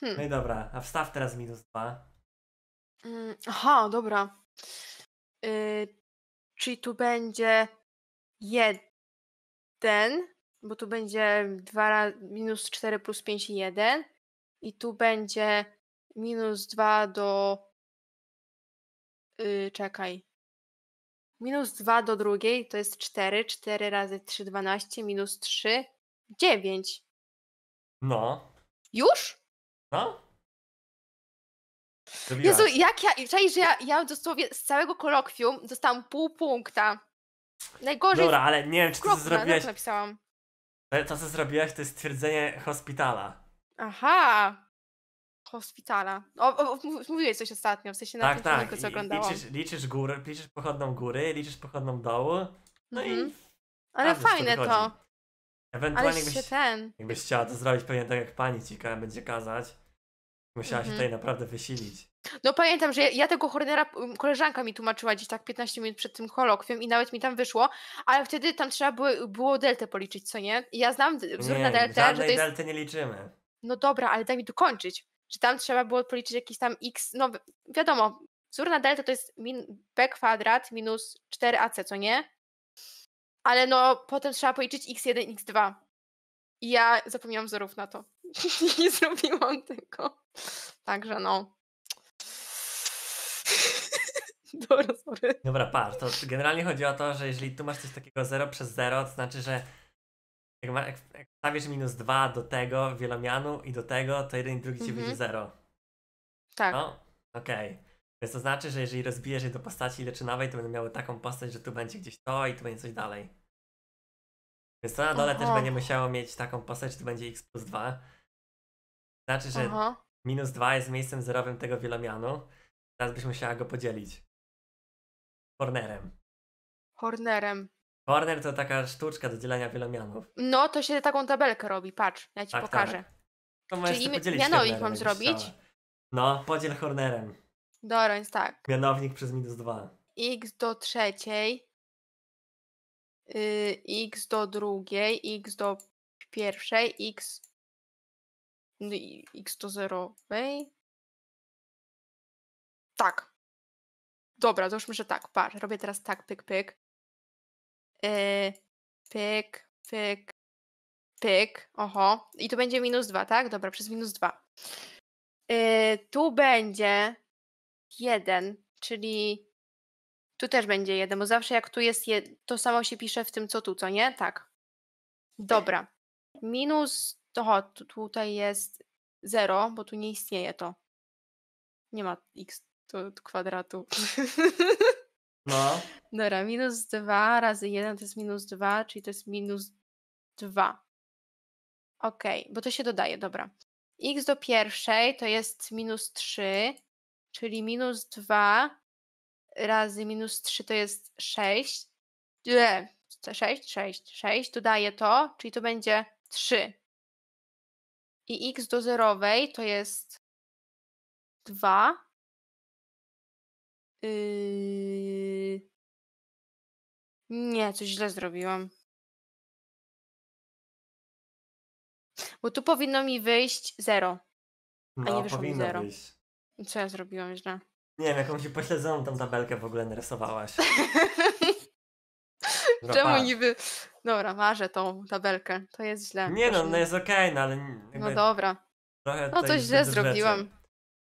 Hmm. No i dobra, a wstaw teraz minus 2. Mm, aha, dobra. Yy, czyli tu będzie jeden bo tu będzie dwa minus 4 plus 5 i 1 i tu będzie minus 2 do. Yy, czekaj. Minus 2 do drugiej to jest 4. 4 razy 3, 12. Minus 3, 9. No. Już? No. Zobacz. Jezu, jak ja, czaj, że ja, ja dosłownie z całego kolokwium dostałam pół punkta. Najgorzej. Dobra, ale nie wiem, czy to zrobiłaś. Tak napisałam. To, co zrobiłaś, to jest stwierdzenie hospitala. Aha! Hospitala. O, o, mówiłeś coś ostatnio, w sensie na tak, tym tak. filmiku, co oglądałam. Liczysz, liczysz, górę, liczysz pochodną góry, liczysz pochodną dołu, no mm i... Mhm. Ale fajne to. Ewentualnie Ale jakbyś, się ten... jakbyś chciała to zrobić pewnie tak jak pani ci będzie kazać, musiała się mhm. tutaj naprawdę wysilić. No pamiętam, że ja, ja tego Hornera, koleżanka mi tłumaczyła gdzieś tak 15 minut przed tym kolokwium i nawet mi tam wyszło, ale wtedy tam trzeba było, było deltę policzyć, co nie? I ja znam wzór nie, na deltę, że to delty nie liczymy no dobra, ale daj mi dokończyć, że tam trzeba było policzyć jakiś tam x, no wiadomo, wzór na delta to jest min, b kwadrat minus 4ac, co nie? Ale no potem trzeba policzyć x1, x2. I ja zapomniałam wzorów na to. [laughs] nie zrobiłam tego. Także no. [laughs] Dobra, sorry. Dobra, par, to generalnie chodzi o to, że jeżeli tu masz coś takiego 0 przez 0, to znaczy, że jak, ma, jak, jak stawisz minus 2 do tego wielomianu i do tego, to jeden i drugi ci będzie mhm. 0. Tak. No, okej. Okay. Więc to znaczy, że jeżeli rozbijesz je do postaci leczynowej, to będą miały taką postać, że tu będzie gdzieś to i tu będzie coś dalej. Więc to na dole Aha. też będzie musiało mieć taką postać, że tu będzie x plus 2. Znaczy, że Aha. minus 2 jest miejscem zerowym tego wielomianu. Teraz byś musiała go podzielić. Hornerem. Hornerem. Warner to taka sztuczka do dzielenia wielomianów. No, to się taką tabelkę robi, patrz, ja ci tak, pokażę. Tak. To Czyli mianownik mam zrobić? No, podziel Hornerem. Doroń, tak. Mianownik przez minus dwa. x do trzeciej, y, x do drugiej, x do pierwszej, x, no x do zerowej. Tak. Dobra, załóżmy, że tak. Patrz, robię teraz tak, pyk, pyk. Y, pyk, pyk, pyk. Oho. I tu będzie minus 2, tak? Dobra, przez minus 2. Yy, tu będzie 1, czyli tu też będzie 1, bo zawsze jak tu jest, jed... to samo się pisze w tym co tu, co nie? Tak. Dobra. Minus, oho, tu, tutaj jest 0, bo tu nie istnieje to. Nie ma x kwadratu. [laughs] No. Dobra, minus 2 razy 1 to jest minus 2, czyli to jest minus 2. Ok, bo to się dodaje, dobra. x do pierwszej to jest minus 3, czyli minus 2 razy minus 3 to jest 6. Nie, 6, 6, 6, dodaję to, czyli to będzie 3. I x do zerowej to jest 2 Yy, nie, coś źle zrobiłam. Bo tu powinno mi wyjść 0. A No, nie wyszło mi powinno 0. Co ja zrobiłam źle? Nie wiem, jakąś pośledzoną tą tabelkę w ogóle narysowałaś. [laughs] Czemu niby. Dobra, marzę tą tabelkę. To jest źle. Nie no, no jest okej, no ale no dobra. No coś źle rzeczy. zrobiłam.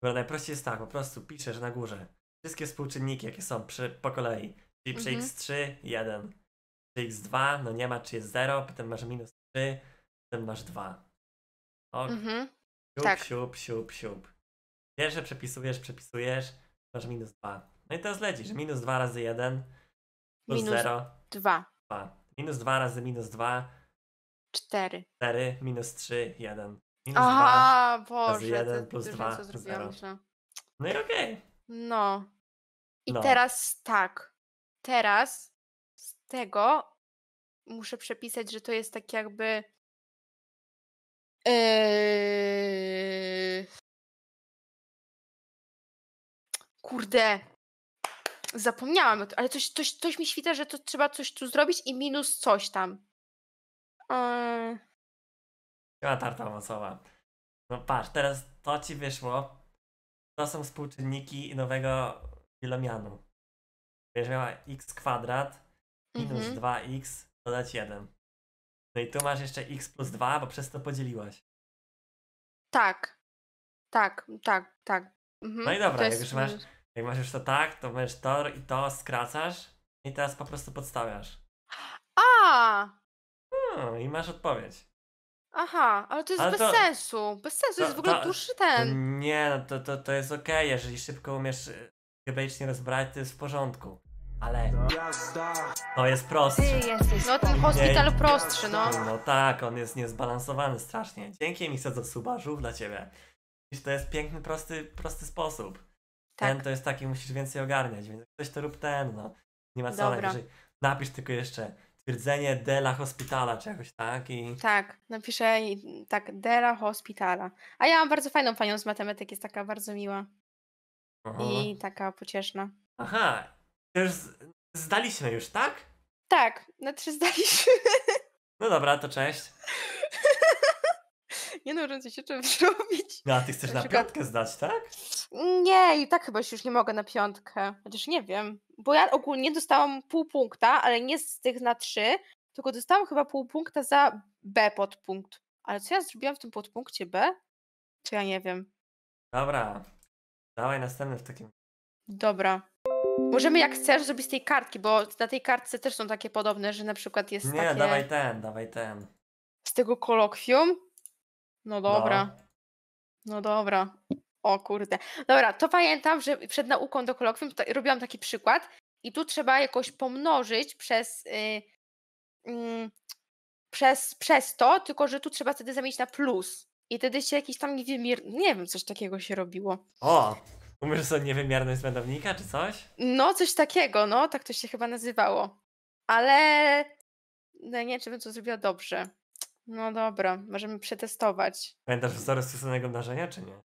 Dobra, najprościej jest tak, po prostu piszesz na górze wszystkie współczynniki, jakie są przy, po kolei. Czyli przy mhm. x3, 1. Przy x2, no nie ma, czy jest 0, potem masz minus 3, potem masz 2. Ok. Mhm. Siup, tak. siup, siup, siup. Pierwsze przepisujesz, przepisujesz, masz minus 2. No i teraz lecisz. Minus 2 razy 1 plus 0. 2. 2. Minus 2 razy minus 2. 4. 4 minus 3, 1. Minus Aha, 2 Boże, razy 1 plus 2, 0. No i okej. Okay. No. I no. teraz tak. Teraz z tego muszę przepisać, że to jest tak jakby. Yy, kurde. Zapomniałam o tym, ale coś, coś, coś mi świta, że to trzeba coś tu zrobić i minus coś tam. Yy... Była tarta mocowa. No patrz, teraz to ci wyszło to są współczynniki nowego wielomianu. Będziesz miała x kwadrat minus mhm. 2x dodać 1. No i tu masz jeszcze x plus 2, bo przez to podzieliłaś. Tak. Tak, tak, tak. Mhm. No i dobra, jak, jest... już masz, jak masz już to tak, to będziesz to i to skracasz i teraz po prostu podstawiasz. A! Hmm, I masz odpowiedź. Aha, ale to jest Ale bez to, sensu. Bez sensu, to, jest w ogóle to, dłuższy ten. nie, no to, to, to jest okej, jeżeli szybko umiesz y, rozbrać, to jest w porządku. Ale to jest prostszy jesteś No ten hospital prostszy, no. No tak, on jest niezbalansowany strasznie. Dzięki mi za suba, dla ciebie. Widzisz, to jest piękny, prosty, prosty sposób. Ten tak. to jest taki, musisz więcej ogarniać, więc ktoś to rób ten, no. Nie ma co, Dobra. napisz tylko jeszcze stwierdzenie Della Hospitala czy jakoś tak i... Tak, napiszę tak, Della Hospitala. A ja mam bardzo fajną panią z matematyki, jest taka bardzo miła. Aha. I taka pocieszna. Aha, też zdaliśmy już, tak? Tak, znaczy zdaliśmy. No dobra, to cześć. [laughs] nie no, się czym [laughs] zrobić. No, a ty chcesz na, na piątkę zdać, tak? Nie, i tak chyba już nie mogę na piątkę. Chociaż nie wiem, bo ja ogólnie dostałam pół punkta, ale nie z tych na trzy, tylko dostałam chyba pół punkta za B podpunkt. Ale co ja zrobiłam w tym podpunkcie B? To ja nie wiem. Dobra, dawaj następny w takim. Dobra. Możemy jak chcesz zrobić z tej kartki, bo na tej kartce też są takie podobne, że na przykład jest Nie, takie... dawaj ten, dawaj ten. Z tego kolokwium? No, no dobra. No, no dobra. O kurde. Dobra, to pamiętam, że przed nauką do kolokwium robiłam taki przykład i tu trzeba jakoś pomnożyć przez, yy, yy, przez, przez to, tylko że tu trzeba wtedy zamienić na plus. I wtedy się jakiś tam niewymier... Nie wiem, coś takiego się robiło. O! Umiesz sobie niewymierność zbędownika, czy coś? No, coś takiego, no. Tak to się chyba nazywało. Ale... No nie, czy bym to zrobiła dobrze. No dobra, możemy przetestować. Pamiętasz wzory skróconego mnożenia, czy nie?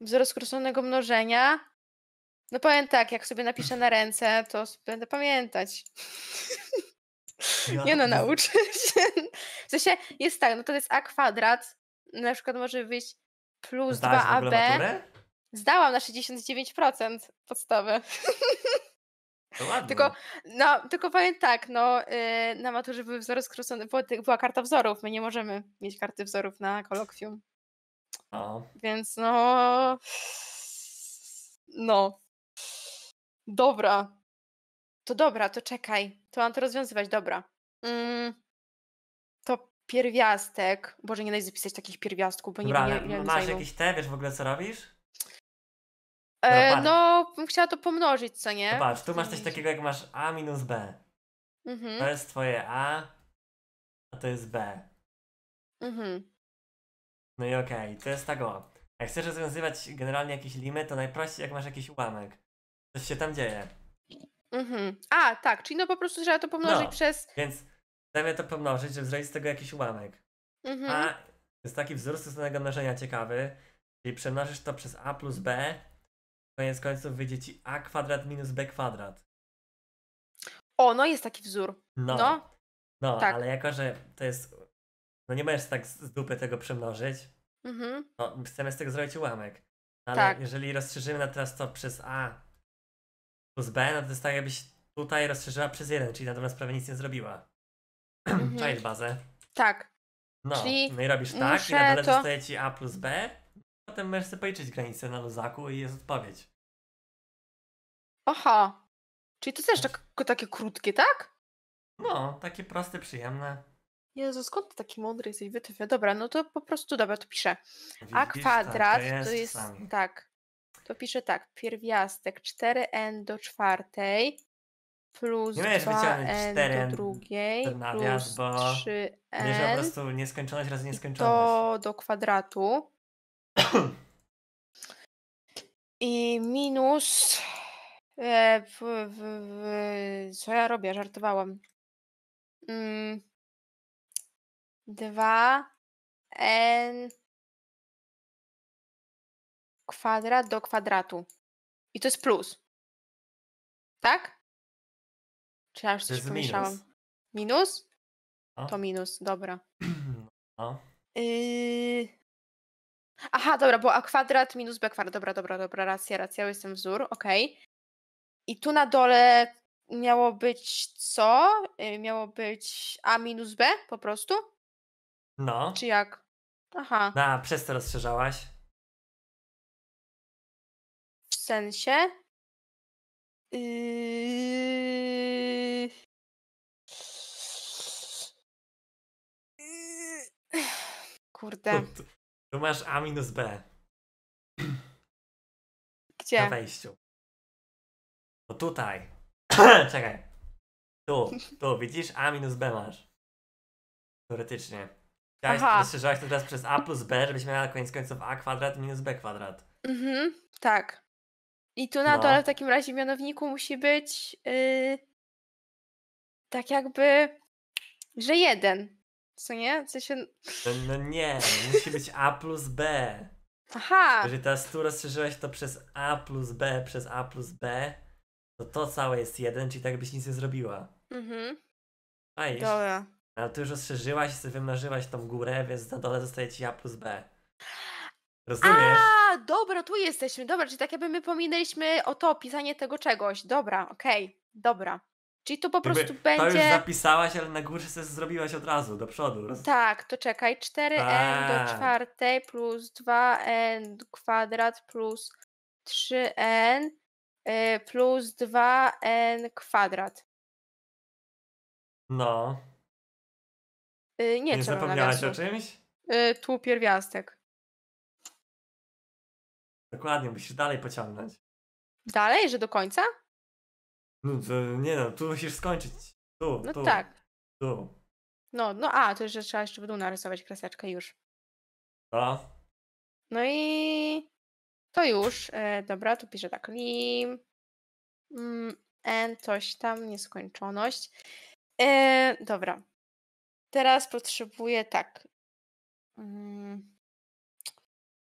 Wzór skróconego mnożenia? No powiem tak, jak sobie napiszę na ręce, to będę pamiętać. Ja. No, nie no, no, nauczę się. W sensie jest tak, no to jest A kwadrat, na przykład może wyjść plus 2AB. Zdałam na 69% podstawę. [laughs] Tylko, no, tylko powiem tak, no, y, na maturze były wzory skrócone, była, była karta wzorów, my nie możemy mieć karty wzorów na kolokwium. O. Więc no... No. Dobra. To dobra, to czekaj. To mam to rozwiązywać, dobra. Mm, to pierwiastek. Boże, nie daj zapisać takich pierwiastków, bo nie wiem, Masz zajmą. jakieś te, wiesz w ogóle co robisz? E, no, bym chciała to pomnożyć, co nie? zobacz tu masz coś takiego jak masz A minus B. Mhm. To jest twoje A, a to jest B. mhm. No i okej, to jest tak o. Jak chcesz rozwiązywać generalnie jakieś limy, to najprościej jak masz jakiś ułamek. Coś się tam dzieje. Mhm. A, tak, czyli no po prostu trzeba to pomnożyć No. przez. Więc chcemy to pomnożyć, żeby zrobić z tego jakiś ułamek. Mhm. A jest taki wzór stosowanego mnożenia ciekawy, czyli przemnożysz to przez A plus B, koniec końców wyjdzie ci a kwadrat minus b kwadrat. O, no jest taki wzór. No, no, no tak. ale jako, że to jest, no nie możesz tak z dupy tego przemnożyć, mhm. no chcemy z tego zrobić ułamek. Ale tak. jeżeli rozszerzymy na teraz to przez a plus b, no to jest tak jakbyś tutaj rozszerzyła przez jeden, czyli na dobrą sprawę nic nie zrobiła. [clears throat] Mhm. bazę. Tak. No, czyli no i robisz tak i na dole to... dostaje ci a plus b, potem możesz sobie policzyć granicę na luzaku i jest odpowiedź. Aha. Czyli to też tak, takie krótkie, tak? No, takie proste, przyjemne. Jezu, skąd ty taki mądry jesteś? Wytyfia. Dobra, no to po prostu, dobra, to piszę. A kwadrat tak, to jest, to jest tak. To piszę tak, pierwiastek 4n do czwartej plus nie 2n 4N do drugiej nawias, plus bo 3n po prostu nieskończoność razy nieskończoność. To do kwadratu. [coughs] I minus E, w, w, w, co ja robię? Żartowałam. Mm, dwa n kwadrat do kwadratu. I to jest plus. Tak? Czy ja już coś pomieszałam? Minus? minus? No. To minus, dobra. A? [clears throat] No. Y... Aha, dobra, bo a kwadrat minus b kwadrat. Dobra, dobra, dobra, racja, racja, jestem wzór, okej. Okay. I tu na dole miało być co? Y, miało być A minus B po prostu? No. Czy jak? Aha. A, przez to rozszerzałaś? W sensie? Yy. Kurde. Tu, tu, masz A minus B. Gdzie? Na wejściu. No tutaj. [clears throat] Czekaj. Tu, tu, widzisz? A minus B masz. Teoretycznie. Chciałeś, Aha. rozszerzyłaś to teraz przez A plus B, żebyś miała koniec końców A kwadrat minus B kwadrat. Mhm, tak. I tu na no. dole w takim razie w mianowniku musi być yy, tak jakby, że jeden. Co nie? Co się... No, no nie, musi być A plus B. Aha. Jeżeli teraz tu rozszerzyłeś to przez A plus B, przez A plus B, to to całe jest jeden, czyli tak byś nic nie zrobiła. Mhm. Fajnie. Dobra. Ale tu już rozszerzyłaś i sobie wymnożyłaś tą górę, więc na dole zostaje ci A plus B. Rozumiesz? A, dobra, tu jesteśmy. Dobra, czyli tak jakby my pominęliśmy o to, pisanie tego czegoś. Dobra, okej, okay. dobra. Czyli to po prostu będzie. To już zapisałaś, ale na górze sobie zrobiłaś od razu, do przodu. Roz... Tak, to czekaj. 4n do tak. czwartej plus 2n kwadrat plus 3n Y, plus 2n kwadrat. No. Y, nie, nie zapomniałaś o czymś? Y, tu pierwiastek. Dokładnie, musisz dalej pociągnąć. Dalej, że do końca? No, nie no, tu musisz skończyć. Tu, no tu, tak. Tu. No, no a, to jeszcze trzeba jeszcze w dół narysować kreseczkę już. No. No i to już, e, dobra, tu piszę tak, lim, mm, n, coś tam, nieskończoność. E, dobra. Teraz potrzebuję tak. Mm,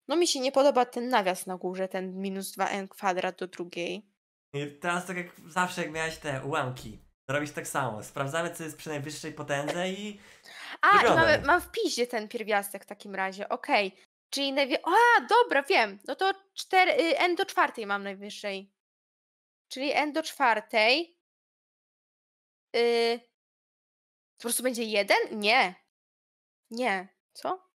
no mi się nie podoba ten nawias na górze, ten minus 2n kwadrat do drugiej. I teraz tak jak zawsze, jak miałeś te ułamki, robisz tak samo. Sprawdzamy, co jest przy najwyższej potędze i... A, i mam w piździe ten pierwiastek w takim razie, okej. Czyli najwie... A, dobra, wiem. No to y, N do czwartej mam najwyższej. Czyli N do czwartej. Yy... Po prostu będzie jeden? Nie. Nie. Co?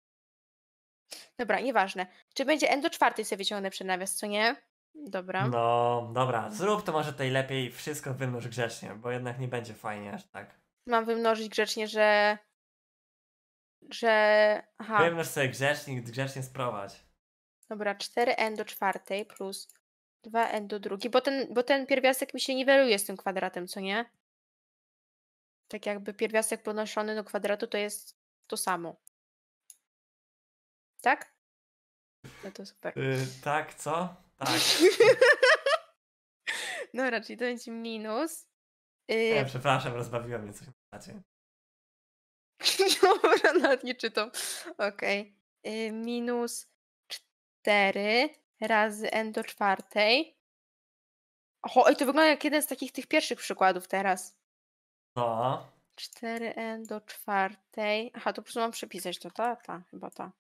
Dobra, nieważne. Czy będzie N do czwartej sobie wyciągnę przed nawias, co nie? Dobra. No, dobra. Zrób to może tej lepiej wszystko wymnóż grzecznie, bo jednak nie będzie fajnie aż tak. Mam wymnożyć grzecznie, że że... Aha. Wiem, sobie grzecznie, grzecznie sprowadź. Dobra, 4n do czwartej plus 2n do drugiej, bo ten, bo ten pierwiastek mi się niweluje z tym kwadratem, co nie? Tak jakby pierwiastek podnoszony do kwadratu to jest to samo. Tak? No to super. Yy, tak, co? Tak. [laughs] no raczej to będzie minus. Yy... przepraszam, rozbawiłam mnie coś na macie. Dobra, [laughs] nawet nie czytam. Okej. Okay. Minus 4 razy n do czwartej. o to wygląda jak jeden z takich tych pierwszych przykładów teraz. No. 4n do czwartej. Aha, to po prostu mam przepisać to, ta, ta, chyba ta.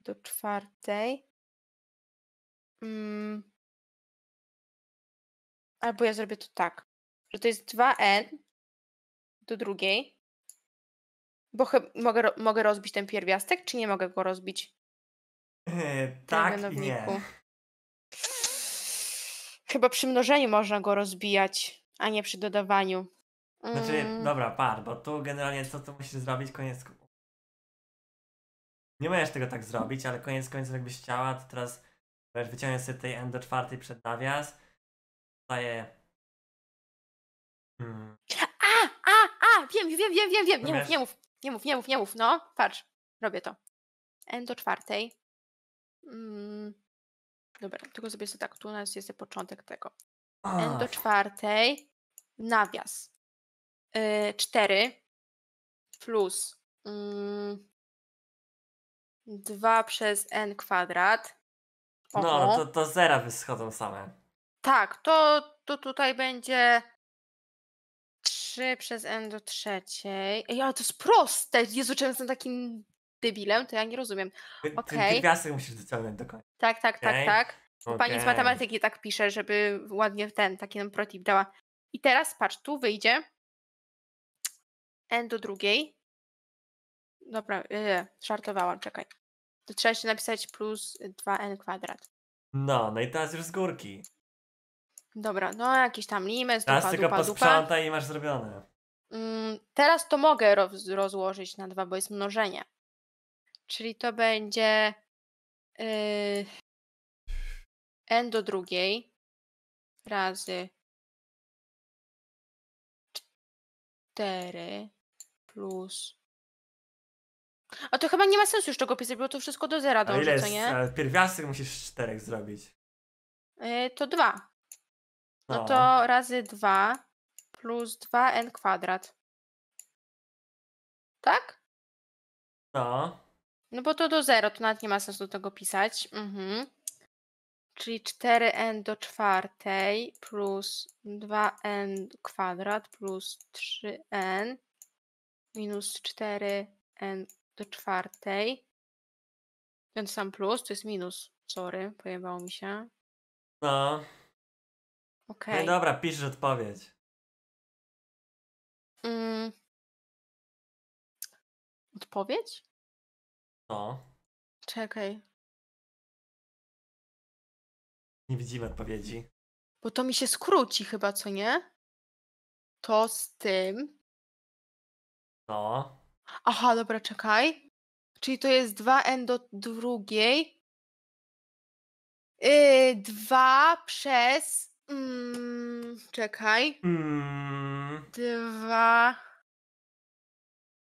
Do czwartej. Mm. Albo ja zrobię to tak, że to jest 2n do drugiej bo mogę, mogę rozbić ten pierwiastek, czy nie mogę go rozbić? E, tak, nie. Chyba przy mnożeniu można go rozbijać, a nie przy dodawaniu. Znaczy, mm. Znaczy, dobra, par, bo tu generalnie co tu musisz zrobić, koniec. Nie możesz tego tak zrobić, ale koniec końców jakbyś chciała, to teraz wiesz, wyciągnąć sobie tej N do czwartej przed nawias, daje. Hmm. A, a, a, wiem, wiem, wiem, wiem, wiem, nie mów, nie mów. Nie mów, nie mów, nie mów, no, patrz, robię to. N do czwartej. Mm. Dobra, tylko sobie sobie tak, tu nas jest początek tego. Ach. N do czwartej, nawias. Yy, 4 plus yy, mm, 2 przez n kwadrat. No, Oho. No, to, to zera wyschodzą same. Tak, to, to tutaj będzie 3 przez n do trzeciej. Ej, ale to jest proste! Jezu, czemu jestem takim debilem? To ja nie rozumiem. Okej. Okay. musisz dociągnąć do końca. Tak, tak, okay. tak, tak. Okay. Pani z matematyki tak pisze, żeby ładnie ten, taki nam protip dała. I teraz patrz, tu wyjdzie n do drugiej. Dobra, yy, żartowałam, czekaj. To trzeba jeszcze napisać plus 2n kwadrat. No, no i teraz już z górki. Dobra, no jakiś tam limes, Teraz tylko dupa, posprzątaj i masz zrobione. Mm, teraz to mogę roz rozłożyć na dwa, bo jest mnożenie. Czyli to będzie yy, n do drugiej razy 4 plus. A to chyba nie ma sensu już tego pisać, bo to wszystko do zera dąży, ile jest, co nie? Pierwiastek musisz czterech zrobić. Yy, to dwa. No, no to razy 2 plus 2n kwadrat. Tak? No. No bo to do 0, to nawet nie ma sensu do tego pisać. Mhm. Czyli 4n do czwartej plus 2n kwadrat plus 3n minus 4n do czwartej. Ten sam plus to jest minus. Sorry, pojebało mi się. No. No Okej. No dobra, pisz odpowiedź. Mm. Odpowiedź? No. Czekaj. Nie widzimy odpowiedzi. Bo to mi się skróci chyba, co nie? To z tym. No. Aha, dobra, czekaj. Czyli to jest 2n do drugiej. Yy, 2 przez Mm, czekaj. Mm. Dwa.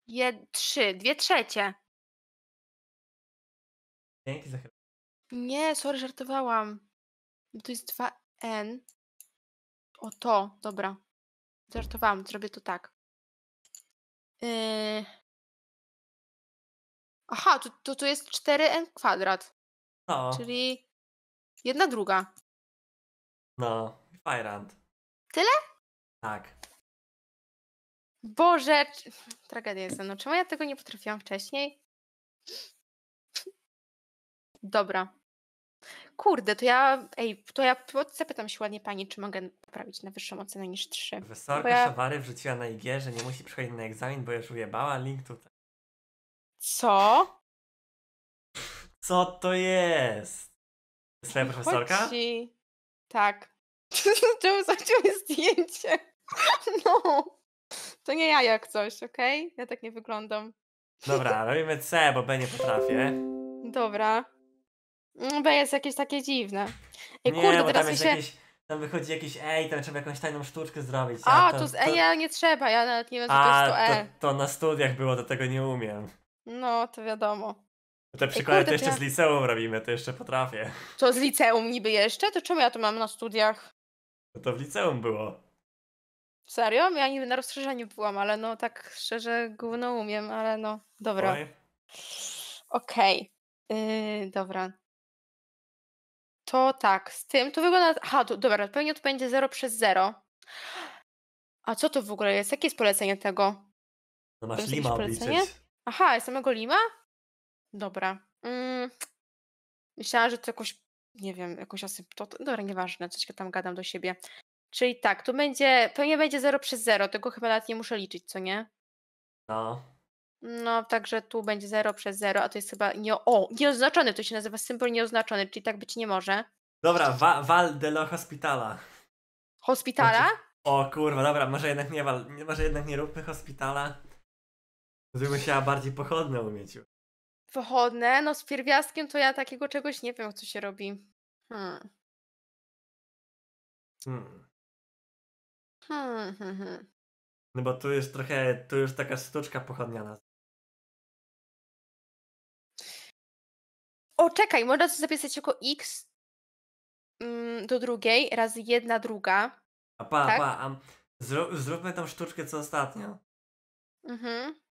Jed, trzy, dwie trzecie. Dzięki za chwilę. Nie, sorry, żartowałam. To jest 2N. O to, dobra. Żartowałam, zrobię to tak. Yy... Aha, to, to, to jest 4N kwadrat. O. Czyli jedna druga. No, Fajrant. Tyle? Tak. Boże, tragedia jest. No czemu ja tego nie potrafiłam wcześniej? Dobra. Kurde, to ja, ej, to ja zapytam się ładnie pani, czy mogę poprawić na wyższą ocenę niż 3. Wysorka ja... Szawary wrzuciła na IG, że nie musi przychodzić na egzamin, bo już ujebała link tutaj. Co? Co to jest? Jest twoja profesorka? Chodzi. Tak. [laughs] Czemu zaczął zdjęcie? [laughs] No. To nie ja jak coś, okej? Okay? Ja tak nie wyglądam. Dobra, [laughs] robimy C, bo B nie potrafię. Dobra. Mm, B jest jakieś takie dziwne. Ej, nie, kurde, teraz mi się... Jakieś, tam wychodzi jakieś E i tam trzeba jakąś tajną sztuczkę zrobić. A, to, to z E ja nie trzeba, ja nawet nie wiem, co to jest to E. To, to na studiach było, do tego nie umiem. No, to wiadomo. Te przykłady Ej, kurde, to jeszcze ja... z liceum robimy, to jeszcze potrafię. Co, z liceum niby jeszcze? To czemu ja to mam na studiach? No to w liceum było. Serio? Ja niby na rozszerzeniu byłam, ale no tak szczerze gówno umiem, ale no dobra. Okej. Okay. Yy, dobra. To tak, z tym to wygląda... Aha, to, dobra, pewnie to będzie 0 przez 0. A co to w ogóle jest? Jakie jest polecenie tego? No masz lima obliczyć. Aha, jest samego lima? Dobra. Mm, myślałam, że to jakoś, nie wiem, jakoś asymptotę. Dobra, nieważne, coś tam gadam do siebie. Czyli tak, tu będzie, pewnie będzie 0 przez 0, tego chyba nawet nie muszę liczyć, co nie? No. No, także tu będzie 0 przez 0, a to jest chyba nie, o, nieoznaczony, to się nazywa symbol nieoznaczony, czyli tak być nie może. Dobra, wa, Val de la Hospitala. Hospitala? O kurwa, dobra, może jednak nie, może jednak nie róbmy hospitala. Żeby musiała bardziej pochodne umieć już. Pochodne? No z pierwiastkiem to ja takiego czegoś nie wiem, co się robi. Hmm. Hmm. hmm. hmm. Hmm, No bo tu jest trochę, tu już taka sztuczka pochodniana. O, czekaj, można to zapisać jako x mm, do drugiej razy jedna druga. A pa, tak? pa, a zró- zróbmy tą sztuczkę co ostatnio. Mhm.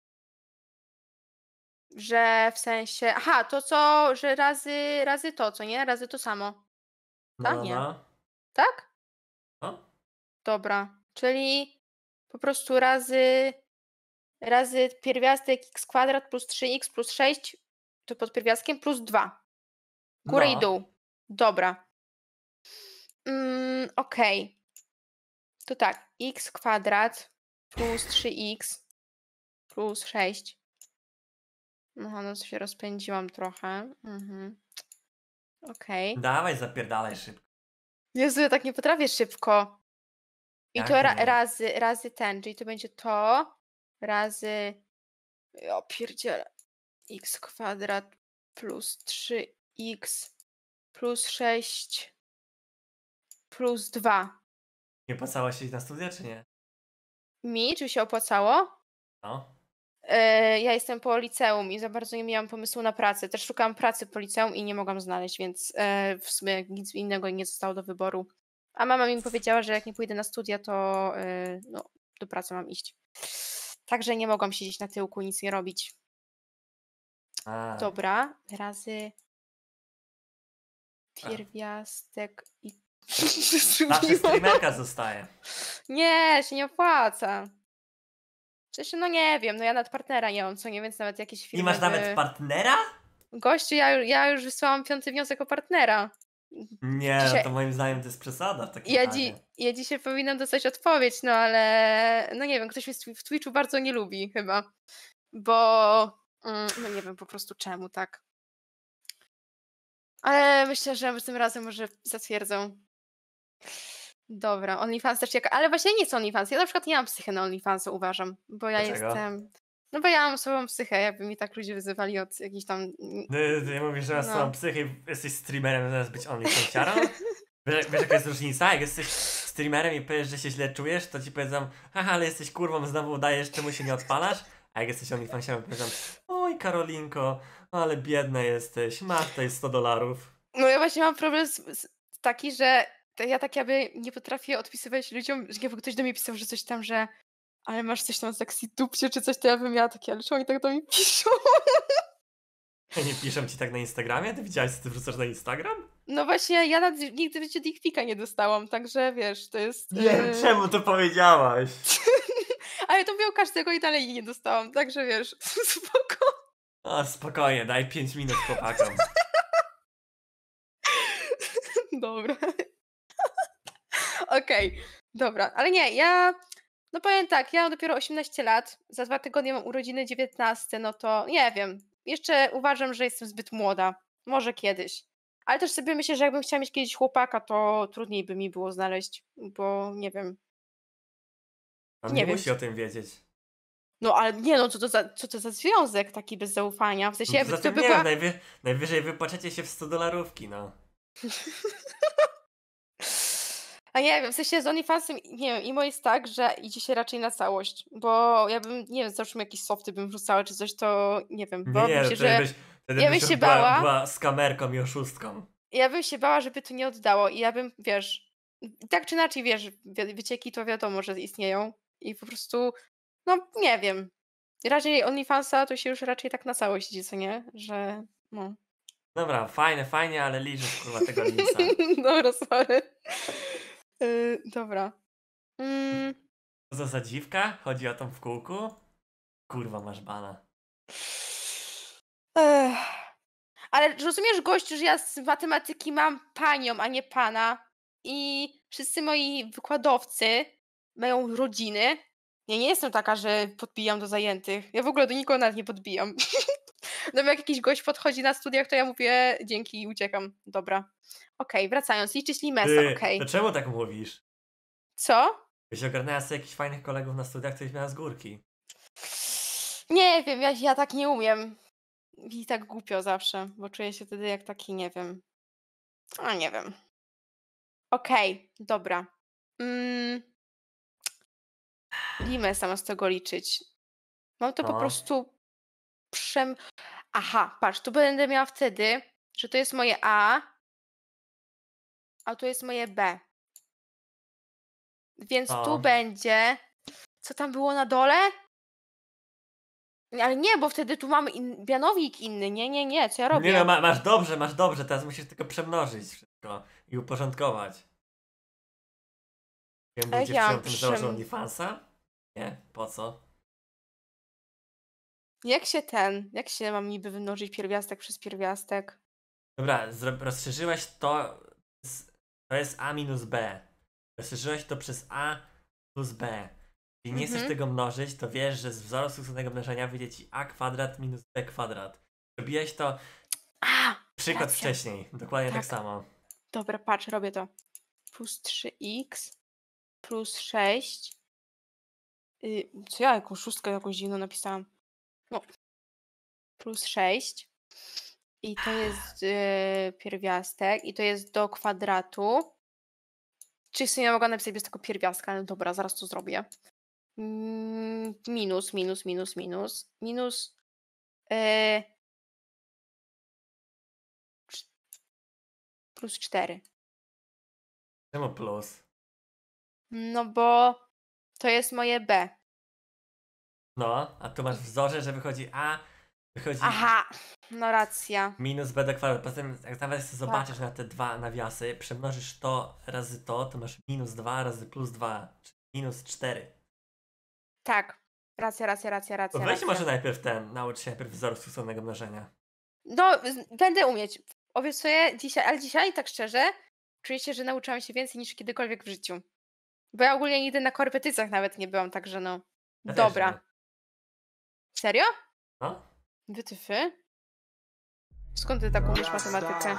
Że w sensie. Aha, to co, że razy, razy to, co nie? Razy to samo. Tak? No, nie. No. Tak? No. Dobra. Czyli po prostu razy razy pierwiastek x kwadrat plus 3x plus 6 to pod pierwiastkiem plus 2. Górę i no. dół. Dobra. Mm, Okej. Okay. To tak, x kwadrat plus 3x plus 6 no, no to się rozpędziłam trochę. Mhm. Okej. Dawaj, zapierdalaj szybko. Jezu, ja tak nie potrafię szybko. I to ra- razy, razy ten, czyli to będzie to razy. O pierdziele. x kwadrat plus 3x plus 6 plus 2. Nie opłacało się iść na studia, czy nie? Mi? Czy się opłacało? No. E, ja jestem po liceum i za bardzo nie miałam pomysłu na pracę. Też szukałam pracy po liceum i nie mogłam znaleźć, więc e, w sumie nic innego nie zostało do wyboru. A mama mi powiedziała, że jak nie pójdę na studia, to e, no, do pracy mam iść. Także nie mogłam siedzieć na tyłku, nic nie robić. A. Dobra, razy pierwiastek i... Nasza [laughs] streamerka zostaje. Nie, się nie opłaca. W no nie wiem, no ja nawet partnera nie mam, co nie, więc nawet jakieś filmy... Nie masz nawet partnera? Gościu, ja, ja już wysłałam piąty wniosek o partnera. Nie, no dzisiaj... no to moim zdaniem to jest przesada w takim ja, dzi ja dzisiaj powinnam dostać odpowiedź, no ale no nie wiem, ktoś mnie w Twitchu bardzo nie lubi chyba, bo mm, no nie wiem po prostu czemu tak. Ale myślę, że tym razem może zatwierdzą. Dobra, OnlyFans też ciekawe, ale właśnie nie jest OnlyFans. Ja na przykład nie mam psychy na OnlyFansu, uważam, bo ja Dlaczego? jestem... No bo ja mam swoją psychę, jakby mi tak ludzie wyzywali od jakichś tam... No, ty, ty mówisz, że masz no. psychę i jesteś streamerem, zamiast być OnlyFansiarą? Wiesz, wiesz jaka jest różnica? Jak jesteś streamerem i powiesz, że się źle czujesz, to ci powiedzą, haha, ale jesteś kurwą, znowu udajesz, czemu się nie odpalasz? A jak jesteś OnlyFansiarą, to powiedzą, oj Karolinko, ale biedna jesteś, masz tutaj 100 dolarów. No ja właśnie mam problem z, z taki, że to ja tak jakby nie potrafię odpisywać ludziom, że jakby ktoś do mnie pisał, że coś tam, że ale masz coś tam z dupcie czy coś, to ja bym miała takie, ale czemu oni tak do mnie piszą? [laughs] Nie piszą ci tak na Instagramie? Ty widziałaś, co ty wrzucasz na Instagram? No właśnie, ja nad, nigdy w życiu dickpika nie dostałam, także wiesz, to jest... Nie wiem, yy... czemu to powiedziałaś? [laughs] ale to miał każdego i dalej nie dostałam, także wiesz, [laughs] spoko. O, spokojnie, daj 5 minut chłopakom. Dobra. Okej, okay. dobra, ale nie, ja. No powiem tak, ja mam dopiero 18 lat, za dwa tygodnie mam urodziny 19, no to nie wiem. Jeszcze uważam, że jestem zbyt młoda. Może kiedyś. Ale też sobie myślę, że jakbym chciała mieć kiedyś chłopaka, to trudniej by mi było znaleźć, bo nie wiem. On nie, nie musi o tym wiedzieć. No ale nie no, co to za, co to za związek taki bez zaufania? W sensie no to, to znaczy by nie, była... najwy, najwyżej wypłaczecie się w 100 dolarówki, no. [laughs] A nie wiem, w sensie z OnlyFansem, nie wiem, imo jest tak, że idzie się raczej na całość, bo ja bym, nie wiem, załóżmy jakieś softy bym wrzucała czy coś, to nie wiem, bo nie, się, że... ja bym się była, bała... z kamerką i oszustką. Ja bym się bała, żeby to nie oddało i ja bym, wiesz, tak czy inaczej, wiesz, wycieki to wiadomo, że istnieją i po prostu, no nie wiem, raczej OnlyFansa to się już raczej tak na całość idzie, co nie, że no. Dobra, fajne, fajnie, ale liczysz kurwa tego [laughs] linca. Dobra, sorry. Yy, dobra. Mm. Za zadziwka? Chodzi o tą w kółku? Kurwa, masz bana. Ech. Ale rozumiesz, gościu, że ja z matematyki mam panią, a nie pana. I wszyscy moi wykładowcy mają rodziny. Ja nie jestem taka, że podbijam do zajętych. Ja w ogóle do nikogo nawet nie podbijam. [laughs] No jak jakiś gość podchodzi na studiach, to ja mówię dzięki i uciekam. Dobra. Okej, okay, wracając, liczyć limesa, okej. Okay. To czemu tak mówisz? Co? Byś ogarnęła sobie jakichś fajnych kolegów na studiach, coś miała z górki. Nie wiem, ja, ja tak nie umiem. I tak głupio zawsze, bo czuję się wtedy jak taki, nie wiem. A no, nie wiem. Okej, okay, dobra. Mm. Limę sama z tego liczyć. Mam to no. po prostu przem... Aha, patrz, tu będę miała wtedy, że to jest moje A, a tu jest moje B. Więc a. tu będzie... Co tam było na dole? Ale nie, bo wtedy tu mamy in... bianowik inny. Nie, nie, nie, co ja robię? Nie no, ma, masz dobrze, masz dobrze. Teraz musisz tylko przemnożyć wszystko i uporządkować. Wiem, że dziewczyną tym założył Nie, po co? Jak się ten, jak się mam niby wymnożyć pierwiastek przez pierwiastek? Dobra, rozszerzyłaś to, z, to jest A minus B. Rozszerzyłaś to przez A plus B. Jeśli nie chcesz mhm. tego mnożyć, to wiesz, że z wzoru skróconego mnożenia wyjdzie ci A kwadrat minus B kwadrat. Robiłeś to A, przykład racja. wcześniej, dokładnie tak. tak samo. Dobra, patrz, robię to. Plus 3x plus 6. Y, co ja, jaką szóstkę jakąś dziwną napisałam? No. Plus 6. I to jest yy, pierwiastek. I to jest do kwadratu. czy sobie nie mogę napisać bez tego pierwiastka, No dobra, zaraz to zrobię. Mm, minus, minus, minus, minus. Minus. Y, plus 4. Czemu plus? No bo to jest moje B. No, a tu masz wzorze, że wychodzi A, wychodzi Aha, no racja. minus B do kwadratu. Poza tym, jak nawet sobie zobaczysz tak. na te dwa nawiasy, przemnożysz to razy to, to masz minus 2 razy plus 2, czyli minus 4. Tak, racja, racja, racja, racja. weź racja. może najpierw ten, naucz się najpierw wzoru stosownego mnożenia. No, będę umieć. Obiecuję dzisiaj, ale dzisiaj tak szczerze, czuję się, że nauczyłam się więcej niż kiedykolwiek w życiu. Bo ja ogólnie nigdy na korpetycjach nawet nie byłam, także no. Ja też Dobra. Serio? No? Wytyfy? Skąd ty taką masz matematykę?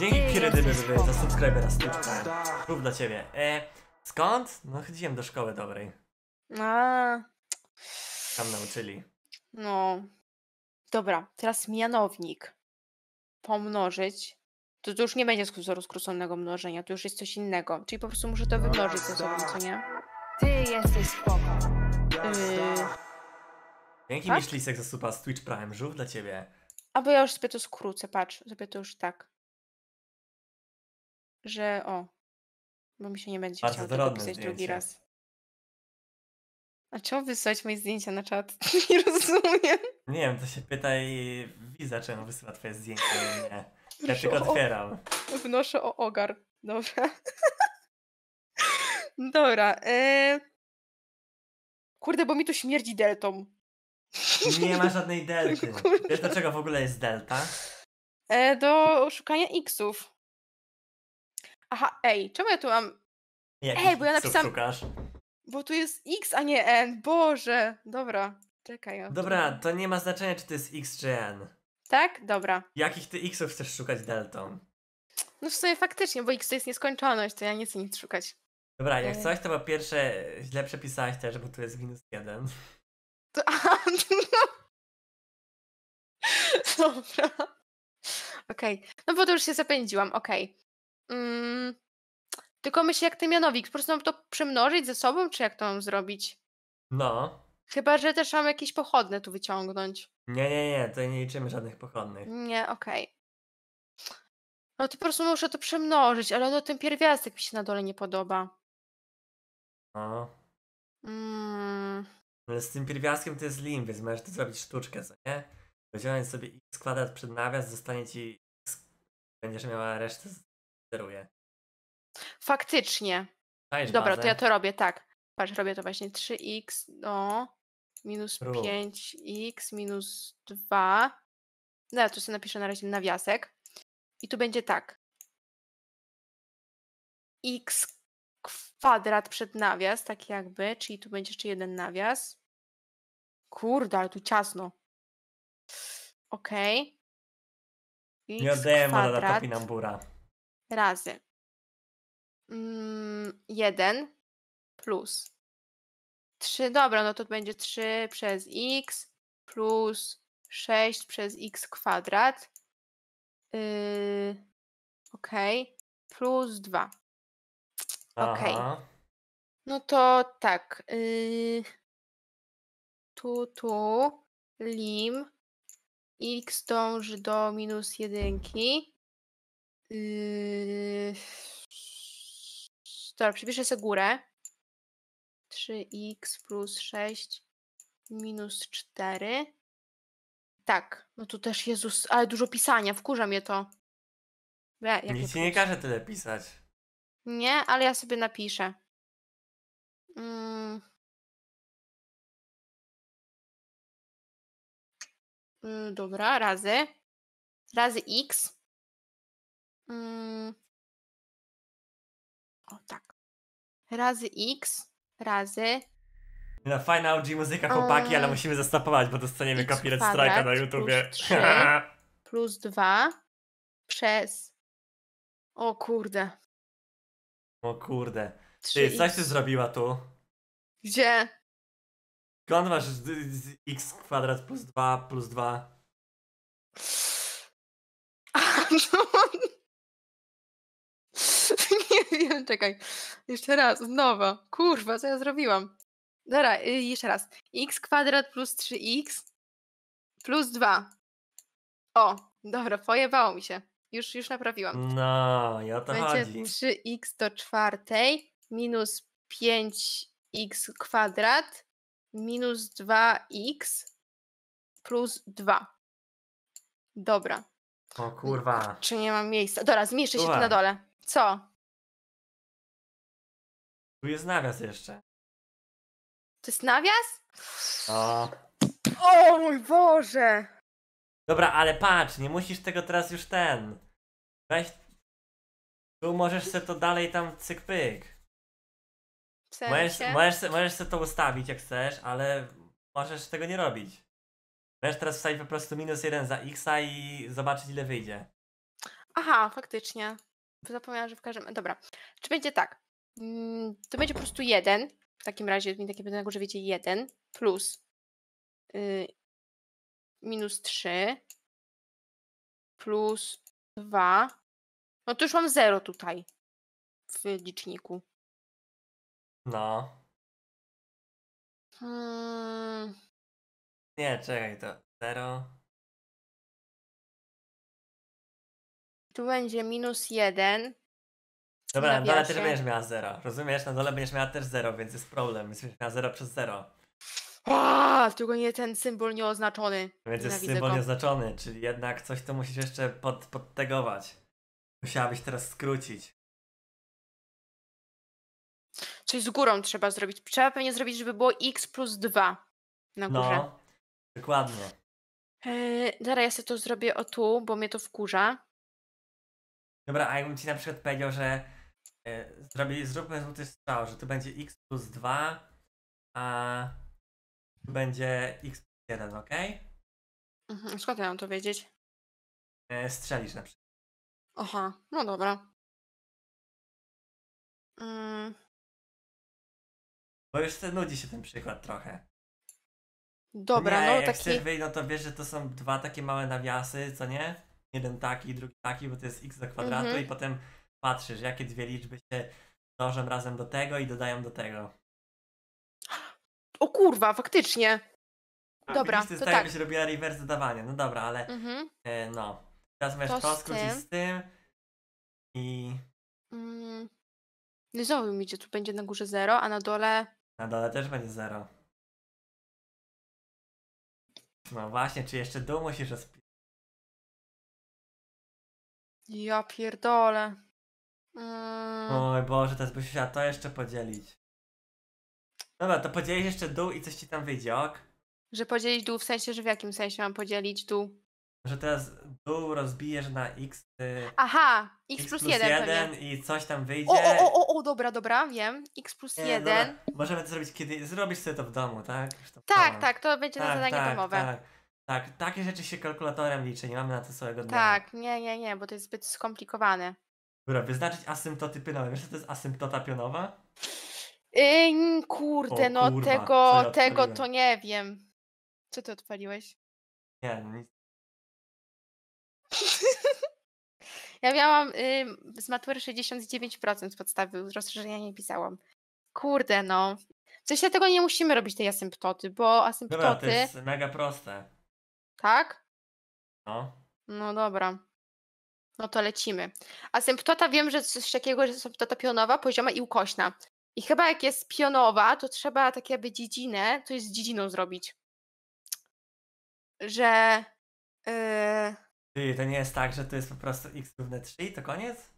Dzięki Redyby za subskrybera sztuczkę. Klub dla ciebie. E, skąd? No chodziłem do szkoły dobrej. A. Tam nauczyli. No. Dobra, teraz mianownik. Pomnożyć. To, to już nie będzie wzoru skróconego mnożenia, to już jest coś innego. Czyli po prostu muszę to wymnożyć ze sobą, co nie? Ty jesteś spoko. Yy... Dzięki tak? Miszlisek za supa z Twitch Prime, żółw dla ciebie. Albo ja już sobie to skrócę, patrz, sobie to już tak. Że o, bo mi się nie będzie Bardzo chciało pisać drugi raz. A czemu wysłać moje zdjęcia na czat? [laughs] nie rozumiem. Nie wiem, to się pytaj widza, czemu wysyła twoje zdjęcia, nie. Ja tylko otwieram. O... Wnoszę o ogar. Dobra. [laughs] Dobra. E... Kurde, bo mi tu śmierdzi deltą. Nie ma żadnej [laughs] delty. Wiesz dlaczego w ogóle jest delta? E, do szukania xów. Aha, ej, czemu ja tu mam... Jakich ej, bo ja napisałam... szukasz? Bo tu jest x, a nie n. Boże, dobra. Czekaj. dobra, to nie ma znaczenia, czy to jest x, czy n. Tak? Dobra. Jakich ty xów chcesz szukać deltą? No w sumie faktycznie, bo x to jest nieskończoność, to ja nie chcę nic szukać. Dobra, jak e. coś, to po pierwsze źle przepisałeś też, bo tu jest minus jeden. Anna. [laughs] Dobra. Okej. Okay. No bo to już się zapędziłam, okej. Okay. Mm. Tylko myślę jak ten mianownik. Po prostu mam to przemnożyć ze sobą, czy jak to mam zrobić? No. Chyba, że też mam jakieś pochodne tu wyciągnąć. Nie, nie, nie, to nie liczymy żadnych pochodnych. Nie, okej. Okay. No to po prostu muszę to przemnożyć, ale no ten pierwiastek mi się na dole nie podoba. No. Mm. Ale z tym pierwiastkiem to jest lim, więc możesz tu zrobić sztuczkę, co nie? Wziąłem sobie x kwadrat przed nawias, zostanie ci x, będziesz miała resztę, zeruje. Faktycznie. Dajesz Dobra, bazę. to ja to robię, tak. Patrz, robię to właśnie 3x do no, minus Ró. 5x minus 2. No ja tu sobie napiszę na razie nawiasek. I tu będzie tak. x kwadrat przed nawias, tak jakby, czyli tu będzie jeszcze jeden nawias. Kurde, ale tu ciasno. Okej. Okay. Nie oddajemy kwadrat na topinambura. Razy. Mm, 1 plus trzy, Dobra, no to będzie trzy przez x plus sześć przez x kwadrat. Yy, ok. Plus 2. Okej. Aha. No to tak. Yy, tu, tu, lim. X dąży do minus jedynki. Yy, dobra, przypiszę sobie górę. 3x plus 6 minus 4. Tak, no to też Jezus, ale dużo pisania, wkurza mnie to. Ja, Nic ci nie każe tyle pisać. Nie, ale ja sobie napiszę. Mm. mm. Dobra, razy. Razy x. Mm. O tak. Razy x, razy no fajna OG muzyka, chłopaki, ale musimy zastopować, bo dostaniemy copyright strike'a na YouTubie. [laughs] Plus 3 plus 2 przez... O kurde. O kurde. Ty, coś ty zrobiła tu? Gdzie? Skąd masz z- z- x kwadrat plus 2 plus 2? A, no. Nie wiem, czekaj. Jeszcze raz, znowu. Kurwa, co ja zrobiłam? Dobra, y, jeszcze raz. x kwadrat plus 3x plus 2. O, dobra, pojebało mi się. Już, już naprawiłam. No, ja to Będzie chodzi. 3x do czwartej minus 5x kwadrat minus 2x plus 2. Dobra. O kurwa. Czy nie mam miejsca? Dobra, zmieszczę się tu na dole. Co? Tu jest nawias jeszcze. To jest nawias? O. O mój Boże! Dobra, ale patrz, nie musisz tego teraz już ten. Weź. Tu możesz sobie to dalej tam cyk pyk. W sensie? Możesz, możesz, możesz se to ustawić jak chcesz, ale możesz tego nie robić. Możesz teraz wstawić po prostu minus jeden za x i zobaczyć ile wyjdzie. Aha, faktycznie. Zapomniałam, że w każdym... Dobra. Czy będzie tak? Mm, to będzie po prostu jeden. W takim razie mi takie będę na górze wiedzie jeden plus y, minus 3 plus 2. No to już mam 0 tutaj w liczniku. No. Hmm. Nie, czekaj, to 0. Tu będzie minus 1. Dobra, na dole też będziesz miała 0. Rozumiesz? Na dole będziesz miała też 0, więc jest problem. Jesteś miała 0 przez 0. A, tylko nie ten symbol nieoznaczony. Więc jest symbol go. nieoznaczony, czyli jednak coś to musisz jeszcze pod, podtegować. Musiałabyś teraz skrócić. Coś z górą trzeba zrobić. Trzeba pewnie zrobić, żeby było x plus 2 na no, górze. No, dokładnie. Yy, ja sobie to zrobię o tu, bo mnie to wkurza. Dobra, a jakbym ci na przykład powiedział, że yy, e, zrobili, zróbmy złoty strzał, że to będzie x plus 2, a będzie x1, ok? Mhm, skąd ja mam to wiedzieć? E, strzelisz na przykład. Aha, no dobra. Mm. Bo już nudzi się ten przykład trochę. Dobra, nie, no jak taki... wyjść, no to wiesz, że to są dwa takie małe nawiasy, co nie? Jeden taki, drugi taki, bo to jest x do kwadratu mhm. i potem patrzysz, jakie dwie liczby się mnożą razem do tego i dodają do tego. O kurwa, faktycznie. A, dobra, widzisz, to tak. jakbyś robiła reverse dodawanie. No dobra, ale mhm. e, no. Teraz masz to, skrócić z tym i... Mm. No znowu mi idzie, tu będzie na górze 0, a na dole... Na dole też będzie 0. No właśnie, czy jeszcze dół musisz rozpisać? Ja pierdolę. Mm. Oj Boże, teraz byś musiała to jeszcze podzielić. Dobra, to podzielisz jeszcze dół i coś ci tam wyjdzie, ok? Że podzielić dół w sensie, że w jakim sensie mam podzielić dół? Że teraz dół rozbijesz na x. Y, Aha, x, plus 1. i coś tam wyjdzie. O, o, o, o, o, dobra, dobra, wiem. x plus Nie, 1. dobra, możemy to zrobić kiedy. Zrobisz sobie to w domu, tak? to Tak, tak, to będzie na tak, zadanie tak, domowe. Tak, tak, takie rzeczy się kalkulatorem liczy, nie mamy na to całego dnia. Tak, nie, nie, nie, bo to jest zbyt skomplikowane. Dobra, wyznaczyć asymptoty pionowe. Wiesz, co to jest asymptota pionowa? Ym, kurde, O no kurwa, tego, ja tego to nie wiem. Co ty odpaliłeś? Nie, no nic. [laughs] Ja miałam ym, z matury 69% podstawy, rozszerzenia nie pisałam. Kurde, no. W sensie tego nie musimy robić tej asymptoty, bo Dobra, to asymptoty, jest mega proste. tak? No. No dobra. No to lecimy. Asymptota wiem, że z jakiegoś asymptota pionowa, pozioma i ukośna. I chyba jak jest pionowa, to trzeba tak jakby dziedzinę, to jest z dziedziną zrobić. Że. Yy... Ty, to nie jest tak, że to jest po prostu x równe 3 i to koniec?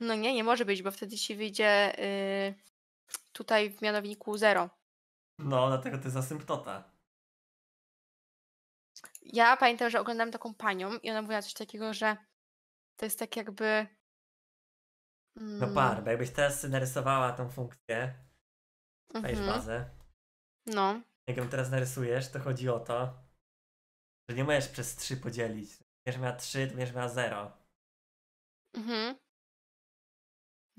No nie, nie może być, bo wtedy się wyjdzie yy, tutaj w mianowniku 0. No, dlatego to jest asymptota. Ja pamiętam, że oglądałam taką panią i ona mówiła coś takiego, że to jest tak jakby no mm. par, jakbyś teraz narysowała tą funkcję, dajesz mm bazę. No. Jak ją teraz narysujesz, to chodzi o to, że nie możesz przez 3 podzielić. Będziesz miała 3, to będziesz miała 0. Mhm.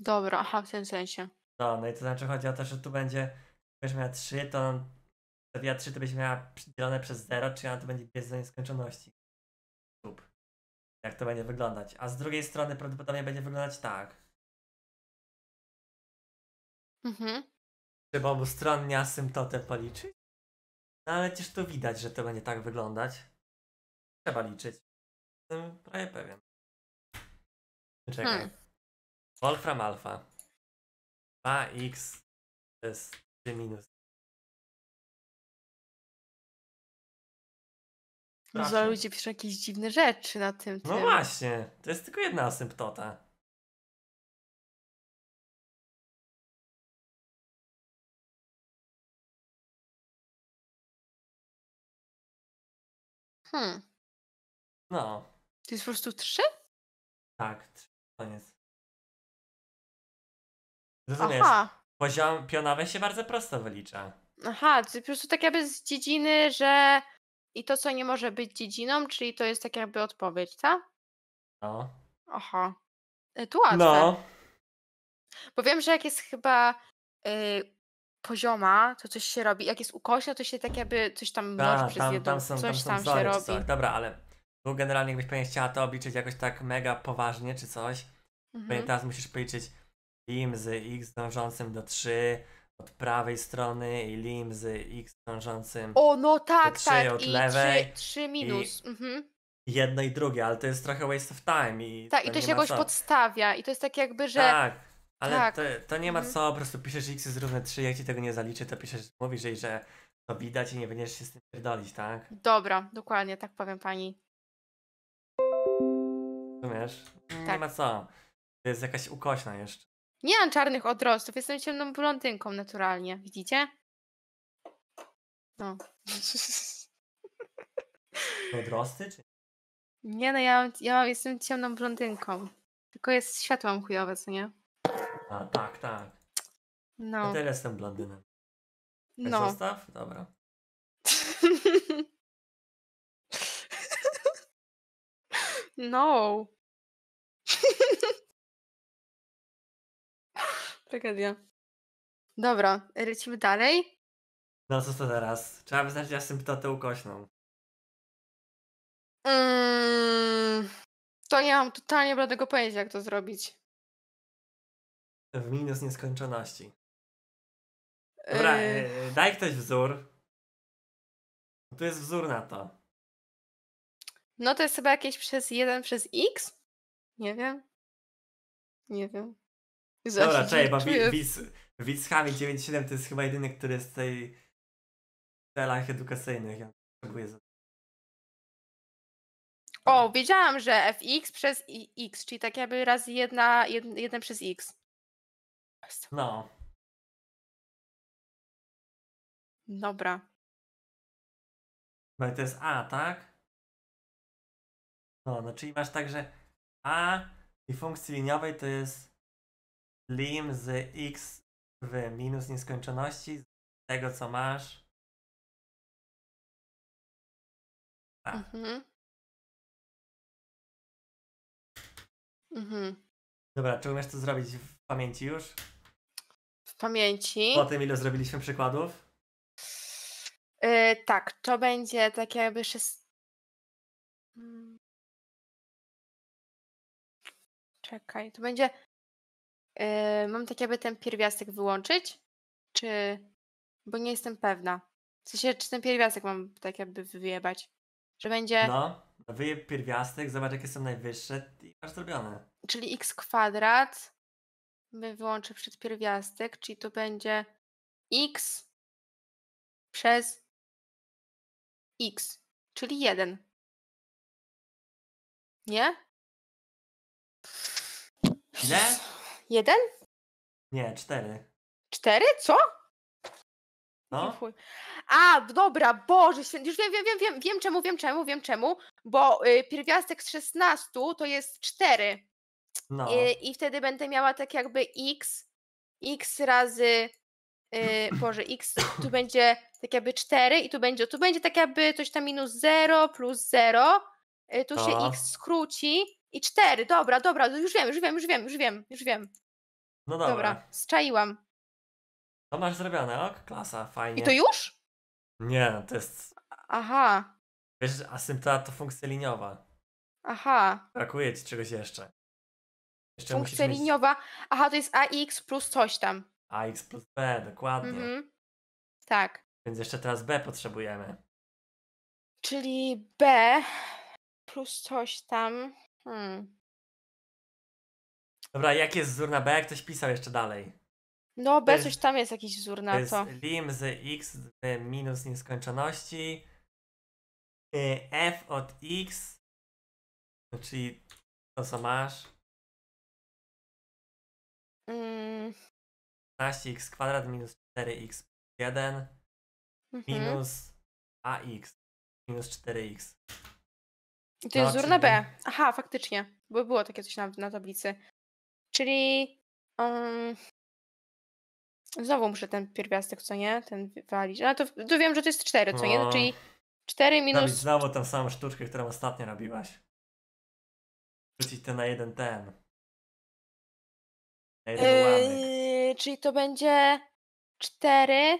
Dobra, aha, w tym sensie. No, no i to znaczy chodzi o to, że tu będzie, będziesz miała 3, to stawiła 3, to będziesz miała dzielone przez 0, czyli ona to będzie biec do nieskończoności. Jak to będzie wyglądać. A z drugiej strony prawdopodobnie będzie wyglądać tak. Mhm. Trzeba obustronnie asymptotę policzyć. No ale przecież to widać, że to będzie tak wyglądać. Trzeba liczyć. Jestem prawie pewien. Czekaj. Hmm. Wolfram alfa. 2x to jest 3 minus. Dużo ludzie pisze jakieś dziwne rzeczy na tym. No tym. właśnie, to jest tylko jedna asymptota. Hmm. No. To jest po prostu trzy? Tak, trzy. Koniec. Rozumiesz? Aha. Poziom pionowy się bardzo prosto wylicza. Aha, to po prostu tak jakby z dziedziny, że i to, co nie może być dziedziną, czyli to jest tak jakby odpowiedź, tak? No. Aha. E, tu łatwe. No. Bo wiem, że jak jest chyba y, pozioma, to coś się robi. Jak jest ukośna, to się tak jakby coś tam mnoży tak, przez jedną, coś tam, są tam wzory, się robi. Coś. Dobra, ale bo generalnie jakbyś pewnie chciała to obliczyć jakoś tak mega poważnie czy coś, mhm. teraz musisz policzyć lim z x dążącym do 3 od prawej strony i lim z x dążącym o, no tak, do 3 tak. od I lewej. 3, 3 minus. I... Mhm jedno i drugie, ale to jest trochę waste of time. I tak, i to się jakoś co. podstawia i to jest tak jakby, że tak. Ale tak. to, to, nie ma mhm. co, po prostu piszesz x jest równe 3, jak ci tego nie zaliczy, to piszesz, mówisz jej, że to widać i nie będziesz się z tym pierdolić, tak? Dobra, dokładnie, tak powiem pani. Rozumiesz? Tak. Nie ma co. To jest jakaś ukośna jeszcze. Nie mam czarnych odrostów, jestem ciemną blondynką naturalnie, widzicie? No. [laughs] odrosty? Czy... Nie no, ja, ja jestem ciemną blondynką. Tylko jest światło chujowe, co nie? A, tak, tak. No. A teraz jestem blondynem. Chcesz no. Zostaw? Dobra. [laughs] no. [laughs] Tragedia. Dobra, lecimy dalej. No co to teraz? Trzeba wyznaczyć asymptotę ukośną. Mm, to nie mam totalnie bladego pojęcia, jak to zrobić. W minus nieskończoności. Dobra, yy... E, daj ktoś wzór. Tu jest wzór na to. No to jest chyba jakieś przez 1 przez x? Nie wiem. Nie wiem. Zawsze Dobra, [laughs] czekaj, bo Wilshami 9.7 to jest chyba jedyny, który jest w tej celach edukacyjnych. Ja potrzebuję za... O, wiedziałam, że fx przez i x, czyli tak jakby raz 1 jeden przez x. No. Dobra. No i to jest A, tak? No, no czyli masz także A i funkcji liniowej to jest lim z x w minus nieskończoności z tego, co masz. A. Mhm. Mhm. Dobra, czy umiesz to zrobić w pamięci już? pamięci. Po tym, ile zrobiliśmy przykładów? Yy, tak, to będzie tak jakby szes... Czekaj, to będzie... Yy, mam tak jakby ten pierwiastek wyłączyć, czy... Bo nie jestem pewna. W sensie, czy ten pierwiastek mam tak jakby wyjebać. Że będzie... No, wyjeb pierwiastek, zobacz jakie są najwyższe i masz zrobione. Czyli x kwadrat przed pierwiastek, czyli to będzie x przez x, czyli 1. Nie? Ile? 1? Nie, 4. 4? Co? No. A, dobra, Boże już wiem, wiem, wiem, wiem, wiem czemu, wiem czemu, wiem czemu, bo y, pierwiastek z 16 to jest 4. No. I, y, I wtedy będę miała tak jakby x, x razy, yy, boże, x tu [coughs] będzie tak jakby 4 i tu będzie, tu będzie tak jakby coś tam minus 0 plus 0, yy, tu się no. x skróci i 4, dobra, dobra, no już wiem, już wiem, już wiem, już wiem, już wiem, No dobra. dobra, zczaiłam. To masz zrobione, ok? Klasa, fajnie. I to już? Nie, to jest. Aha, Wiesz, asymptota to funkcja liniowa. aha. Brakuje ci czegoś jeszcze. Jeszcze Funkcja mieć... liniowa. Aha, to jest AX plus coś tam. AX plus B, dokładnie. Mhm. Tak. Więc jeszcze teraz B potrzebujemy. Czyli B plus coś tam. Hmm. Dobra, jaki jest wzór na B? Jak ktoś pisał jeszcze dalej? No, B jest, coś tam jest jakiś wzór na to. to. Lim z x minus nieskończoności. Y, F od x. No, czyli to co masz. 15x mm. kwadrat minus 4x 1 mhm. minus ax minus 4x. I to jest no, wzór na B. Aha, faktycznie. Bo było takie coś na, na tablicy. Czyli um, znowu muszę ten pierwiastek, co nie? Ten walić. No to, to wiem, że to jest 4, co nie? No, no. czyli 4 minus... Dawid, znowu tę samą sztuczkę, którą ostatnio robiłaś. Wrzucić to na jeden ten. Yy, czyli to będzie 4.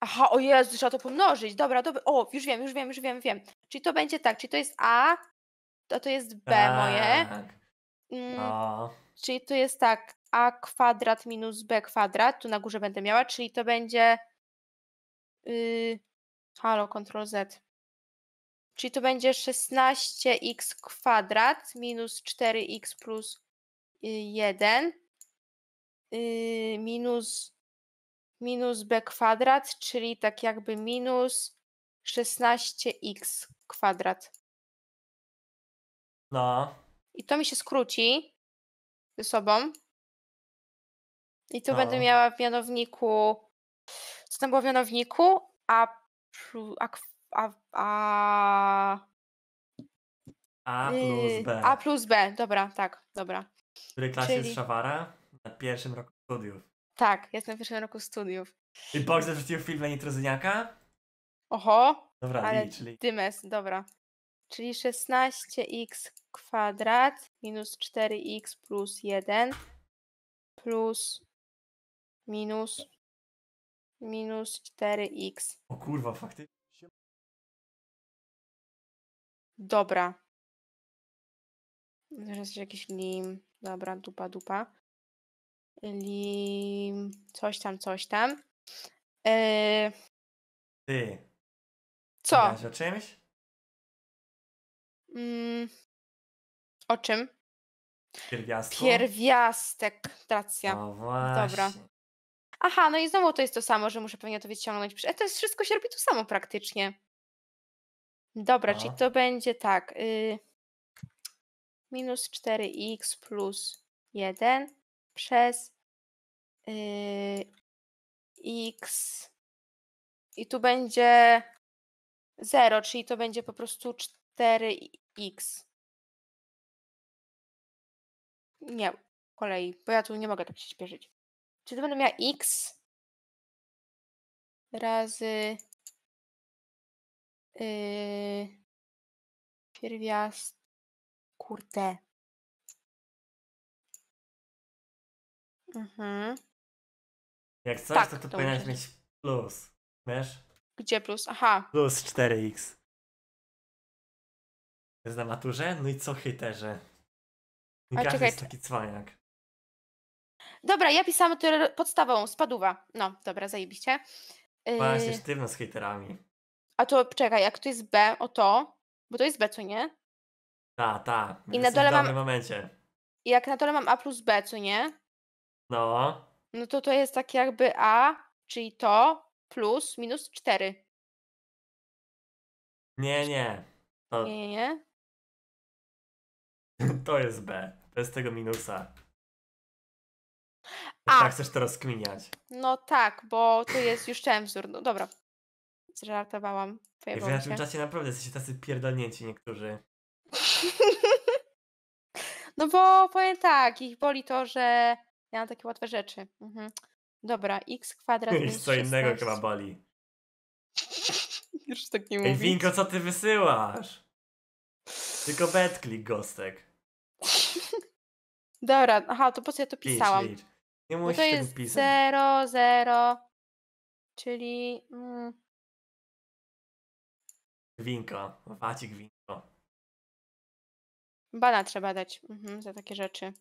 Aha, o Jezu, trzeba to pomnożyć. Dobra, dobra. O, już wiem, już wiem, już wiem, wiem. Czyli to będzie tak, czyli to jest A, to to jest B moje. Tak. Mm, no. Czyli to jest tak, A kwadrat minus B kwadrat, tu na górze będę miała, czyli to będzie. Yy, halo, Ctrl Z. Czyli to będzie 16x kwadrat minus 4x plus 1 y, minus, minus b kwadrat, czyli tak jakby minus 16x kwadrat. No. I to mi się skróci ze sobą. I tu no. będę miała w mianowniku, co tam było w mianowniku? A, a, a, a, a y, plus B. A plus B, dobra, tak, dobra. W której klasie Czyli... jest Szawara? Na pierwszym roku studiów. Tak, jest na pierwszym roku studiów. I Bogdan wrzucił film na Nitrozyniaka? Oho! Dobra, ale licz, licz. Dymes, dobra. Czyli 16x kwadrat minus 4x plus 1 plus minus minus 4x. O kurwa, faktycznie. Dobra. Teraz jakiś lim. Dobra, dupa, dupa. Li... Coś tam, coś tam. Yy... Ty. Co? o czymś? Mm. O czym? Pierwiastek. Pierwiastek. tracja. No właśnie. Dobra. Aha, no i znowu to jest to samo, że muszę pewnie to wyciągnąć. E, to jest wszystko się robi to samo praktycznie. Dobra, no. czyli to będzie tak. Y minus 4x plus 1 przez yy, x i tu będzie 0, czyli to będzie po prostu 4x. Nie, kolei, bo ja tu nie mogę tak się śpieszyć. Czyli to będę miała x razy yy, pierwiast Kurde. Mhm. Jak coś, Tak, to to tu mieć plus. Wiesz? Gdzie plus? Aha. Plus 4x. Jest na maturze? No i co hejterze? Nie każdy czekaj, jest taki cwaniak. Dobra, ja pisałam teore- podstawową, spadówa. No, dobra, zajebiście. Yy, Właśnie sztywno z hejterami. a to czekaj, jak to jest B, o to, bo to jest B, co nie? Ta, ta. I na dole w mam. momencie. Jak na dole mam A plus B, co nie? No. No to to jest tak jakby A, czyli to, plus minus 4. Nie, nie. To... Nie, nie, [laughs] To jest B. Bez tego minusa. A. Tak chcesz teraz skminiać. No tak, bo tu jest już ten wzór. No dobra. Zrelatowałam. W naszym czasie naprawdę jesteście tacy pierdolnięci niektórzy. [laughs] No bo powiem tak, ich boli to, że ja mam takie łatwe rzeczy. Mhm. Dobra, x kwadrat [laughs] minus Jest co innego chyba boli. [laughs] Już tak nie mówię. Ej, Winko, co ty wysyłasz? Tylko betklik, Gostek. Dobra, aha, to po co ja to pisałam? licz. Nie Bo musisz to tego pisać. 0, 0, czyli... Mm, Winko, wacik winko. Bana trzeba dać mhm, za takie rzeczy.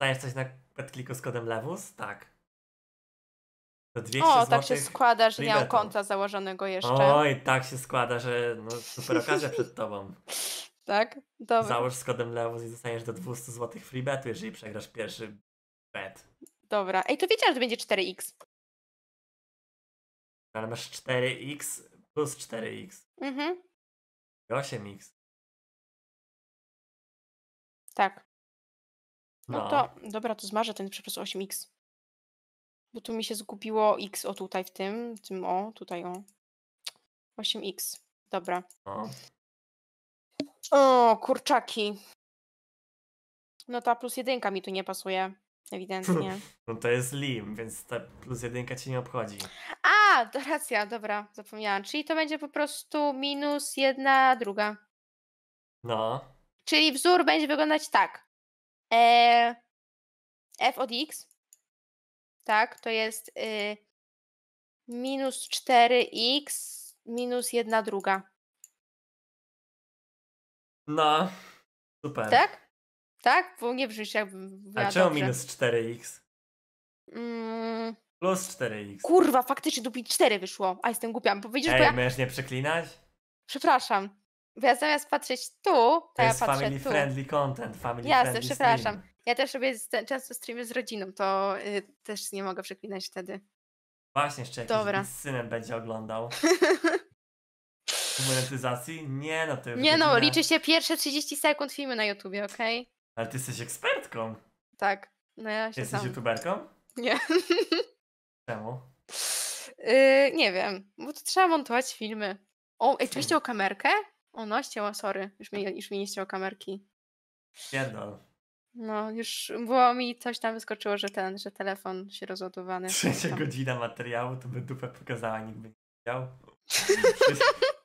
Dajesz coś na kliku z kodem Lewus? Tak. To 200 o, tak się składa, że nie mam konta założonego jeszcze. Oj, tak się składa, że no, super okazja przed [laughs] tobą. Tak? Dobra. Załóż z kodem Lewus i dostaniesz do 200 zł freebetu, jeżeli przegrasz pierwszy bet. Dobra. Ej, to wiedziałam, że to będzie 4x. Ale masz 4x plus 4x. Mhm. I 8x. Tak. No, no. to, dobra, to zmarzę ten po 8x. Bo tu mi się zgubiło x, o tutaj w tym, w tym o, tutaj o. 8x, dobra. No. O, kurczaki. No ta plus jedynka mi tu nie pasuje, ewidentnie. [laughs] No to jest lim, więc ta plus jedynka cię nie obchodzi. A, racja, dobra, zapomniałam. Czyli to będzie po prostu minus jedna druga. No. Czyli wzór będzie wyglądać tak. E, f od x, tak, to jest y, minus 4x minus 1 druga. No, super. Tak? Tak? Bo nie brzmisz jakbym A czemu minus 4x? Mm. Plus 4x. Kurwa, faktycznie tu 4 wyszło. A jestem głupia. Powiedzisz, Ej, bo ja... możesz nie przeklinać? Przepraszam. Bo ja zamiast patrzeć tu, to, to ja patrzę family tu. friendly content, family Jasne, friendly przepraszam. Stream. Ja też robię często streamy z rodziną, to y, też nie mogę przeklinać wtedy. Właśnie, jeszcze jakiś Dobra. z synem będzie oglądał. [laughs] Monetyzacji? Nie, no to Nie, no, liczy się pierwsze 30 sekund filmy na YouTubie, okej? Okay? Ale ty jesteś ekspertką. Tak, no ja się Jesteś youtuberką? Nie. [laughs] Czemu? Yy, nie wiem, bo to trzeba montować filmy. O, ej, czy o kamerkę? O, no ścięła, sorry. Już mi, już mi nie ścięło kamerki. Jedno. No, już było mi coś tam wyskoczyło, że ten, że telefon się rozładowany. Trzecia godzina materiału, to by dupę pokazała, nikt by nie widział. [laughs] Wszyscy,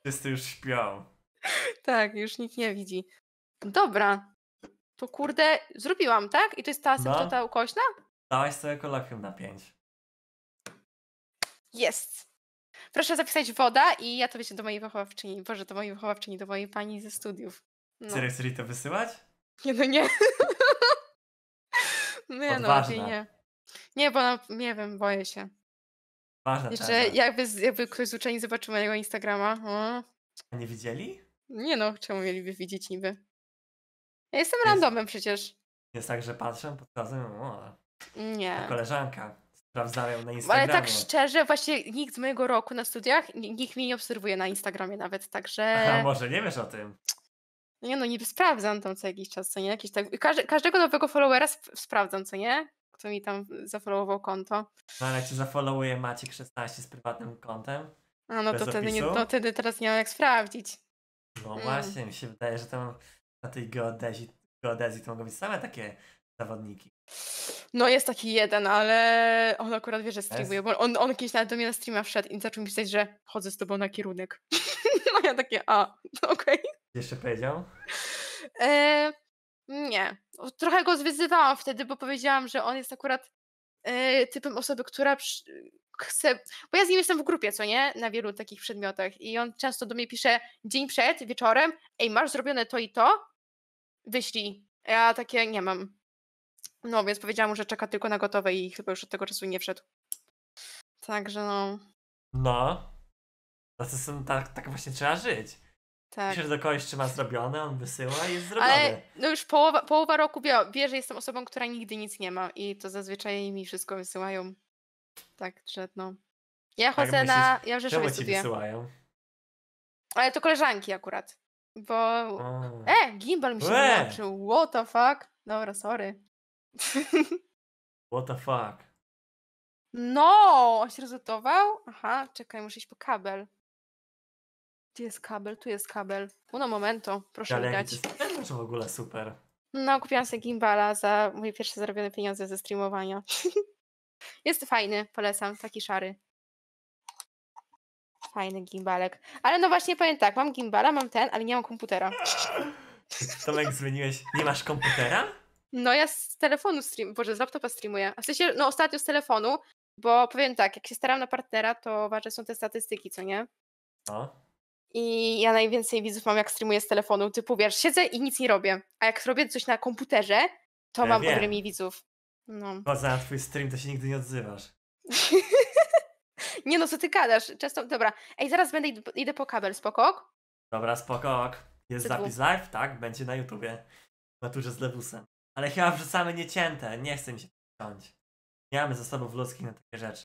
wszyscy już śpią. Tak, już nikt nie widzi. Dobra. To kurde, zrobiłam, tak? I to jest ta asymptota no. ukośna? Dałaś sobie kolokium na pięć. Jest proszę zapisać woda i ja to wiecie do mojej wychowawczyni, Boże, do mojej wychowawczyni, do mojej pani ze studiów. No. Serio, chcesz to wysyłać? Nie, no nie. [laughs] nie, no nie. Nie, bo no, nie wiem, boję się. Ważne. Jeszcze jakby, jakby ktoś z uczeni zobaczył mojego Instagrama. O. A nie widzieli? Nie no, czemu mieliby widzieć niby? Ja jestem jest, randomem przecież. Jest tak, że patrzę, podchodzę, o, nie. koleżanka sprawdzają na Instagramie. No, ale tak szczerze, właśnie nikt z mojego roku na studiach, nikt mnie nie obserwuje na Instagramie nawet, także... [laughs] może nie wiesz o tym. Nie no, niby sprawdzam tam co jakiś czas, co nie? Jakiś tak... Każde, każdego nowego followera sp sprawdzam, co nie? Kto mi tam zafollowował konto. No ale czy zafollowuje Maciek 16 z prywatnym kontem? A no to wtedy, nie, no wtedy teraz nie mam jak sprawdzić. No mm. właśnie, mi się wydaje, że tam na tej geodezji, geodezji to mogą być same takie zawodniki. No jest taki jeden, ale on akurat wie, że streamuje, bo on, on kiedyś nawet do mnie na streama wszedł i zaczął mi pisać, że chodzę z tobą na kierunek. no [laughs] ja takie, a, [laughs] okej. Okay. Jeszcze powiedział? E, nie. Trochę go zwyzywałam wtedy, bo powiedziałam, że on jest akurat e, typem osoby, która przy, chce... Bo ja z nim jestem w grupie, co nie? Na wielu takich przedmiotach i on często do mnie pisze dzień przed, wieczorem, ej, masz zrobione to i to? Wyślij. Ja takie nie mam no, więc powiedziałam mu, że czeka tylko na gotowe i chyba już od tego czasu nie wszedł. Także no. No. No to są, tak, tak właśnie trzeba żyć. Tak. że do kogoś, czy ma zrobione, on wysyła i jest zrobione. Ale no już połowa, połowa roku wie, wie, że jestem osobą, która nigdy nic nie ma i to zazwyczaj mi wszystko wysyłają. Tak, że no. Ja tak chodzę tak, na... Ja w Rzeszowie studiuję. wysyłają? Ale to koleżanki akurat. Bo... O. E, gimbal mi się nie What the fuck? Dobra, sorry. [laughs] What the fuck? No, on się rozlotował? Aha, czekaj, muszę iść po kabel. Gdzie jest kabel? Tu jest kabel. Uno momento, proszę Ale mi dać. Ale jest w ogóle super. No, kupiłam sobie gimbala za moje pierwsze zarobione pieniądze ze streamowania. [laughs] jest fajny, polecam, taki szary. Fajny gimbalek. Ale no właśnie powiem tak, mam gimbala, mam ten, ale nie mam komputera. [laughs] Tomek, zmieniłeś, nie masz komputera? No ja z telefonu stream, boże, z laptopa streamuję. A w sensie, no ostatnio z telefonu, bo powiem tak, jak się staram na partnera, to ważne są te statystyki, co nie? A? No. I ja najwięcej widzów mam, jak streamuję z telefonu. Typu, wiesz, siedzę i nic nie robię. A jak robię coś na komputerze, to ja mam wiem. ogromnie widzów. No. Patrz na twój stream, to się nigdy nie odzywasz. [laughs] nie no, co ty gadasz? Często, dobra. Ej, zaraz będę, idę po kabel, spokok? Dobra, spokok. Jest Tytłu. zapis live? Tak, będzie na YouTubie. Maturze z Lewusem. Ale chyba wrzucamy niecięte, nie chcę mi się ciąć. Nie mamy zasobów ludzkich na takie rzeczy.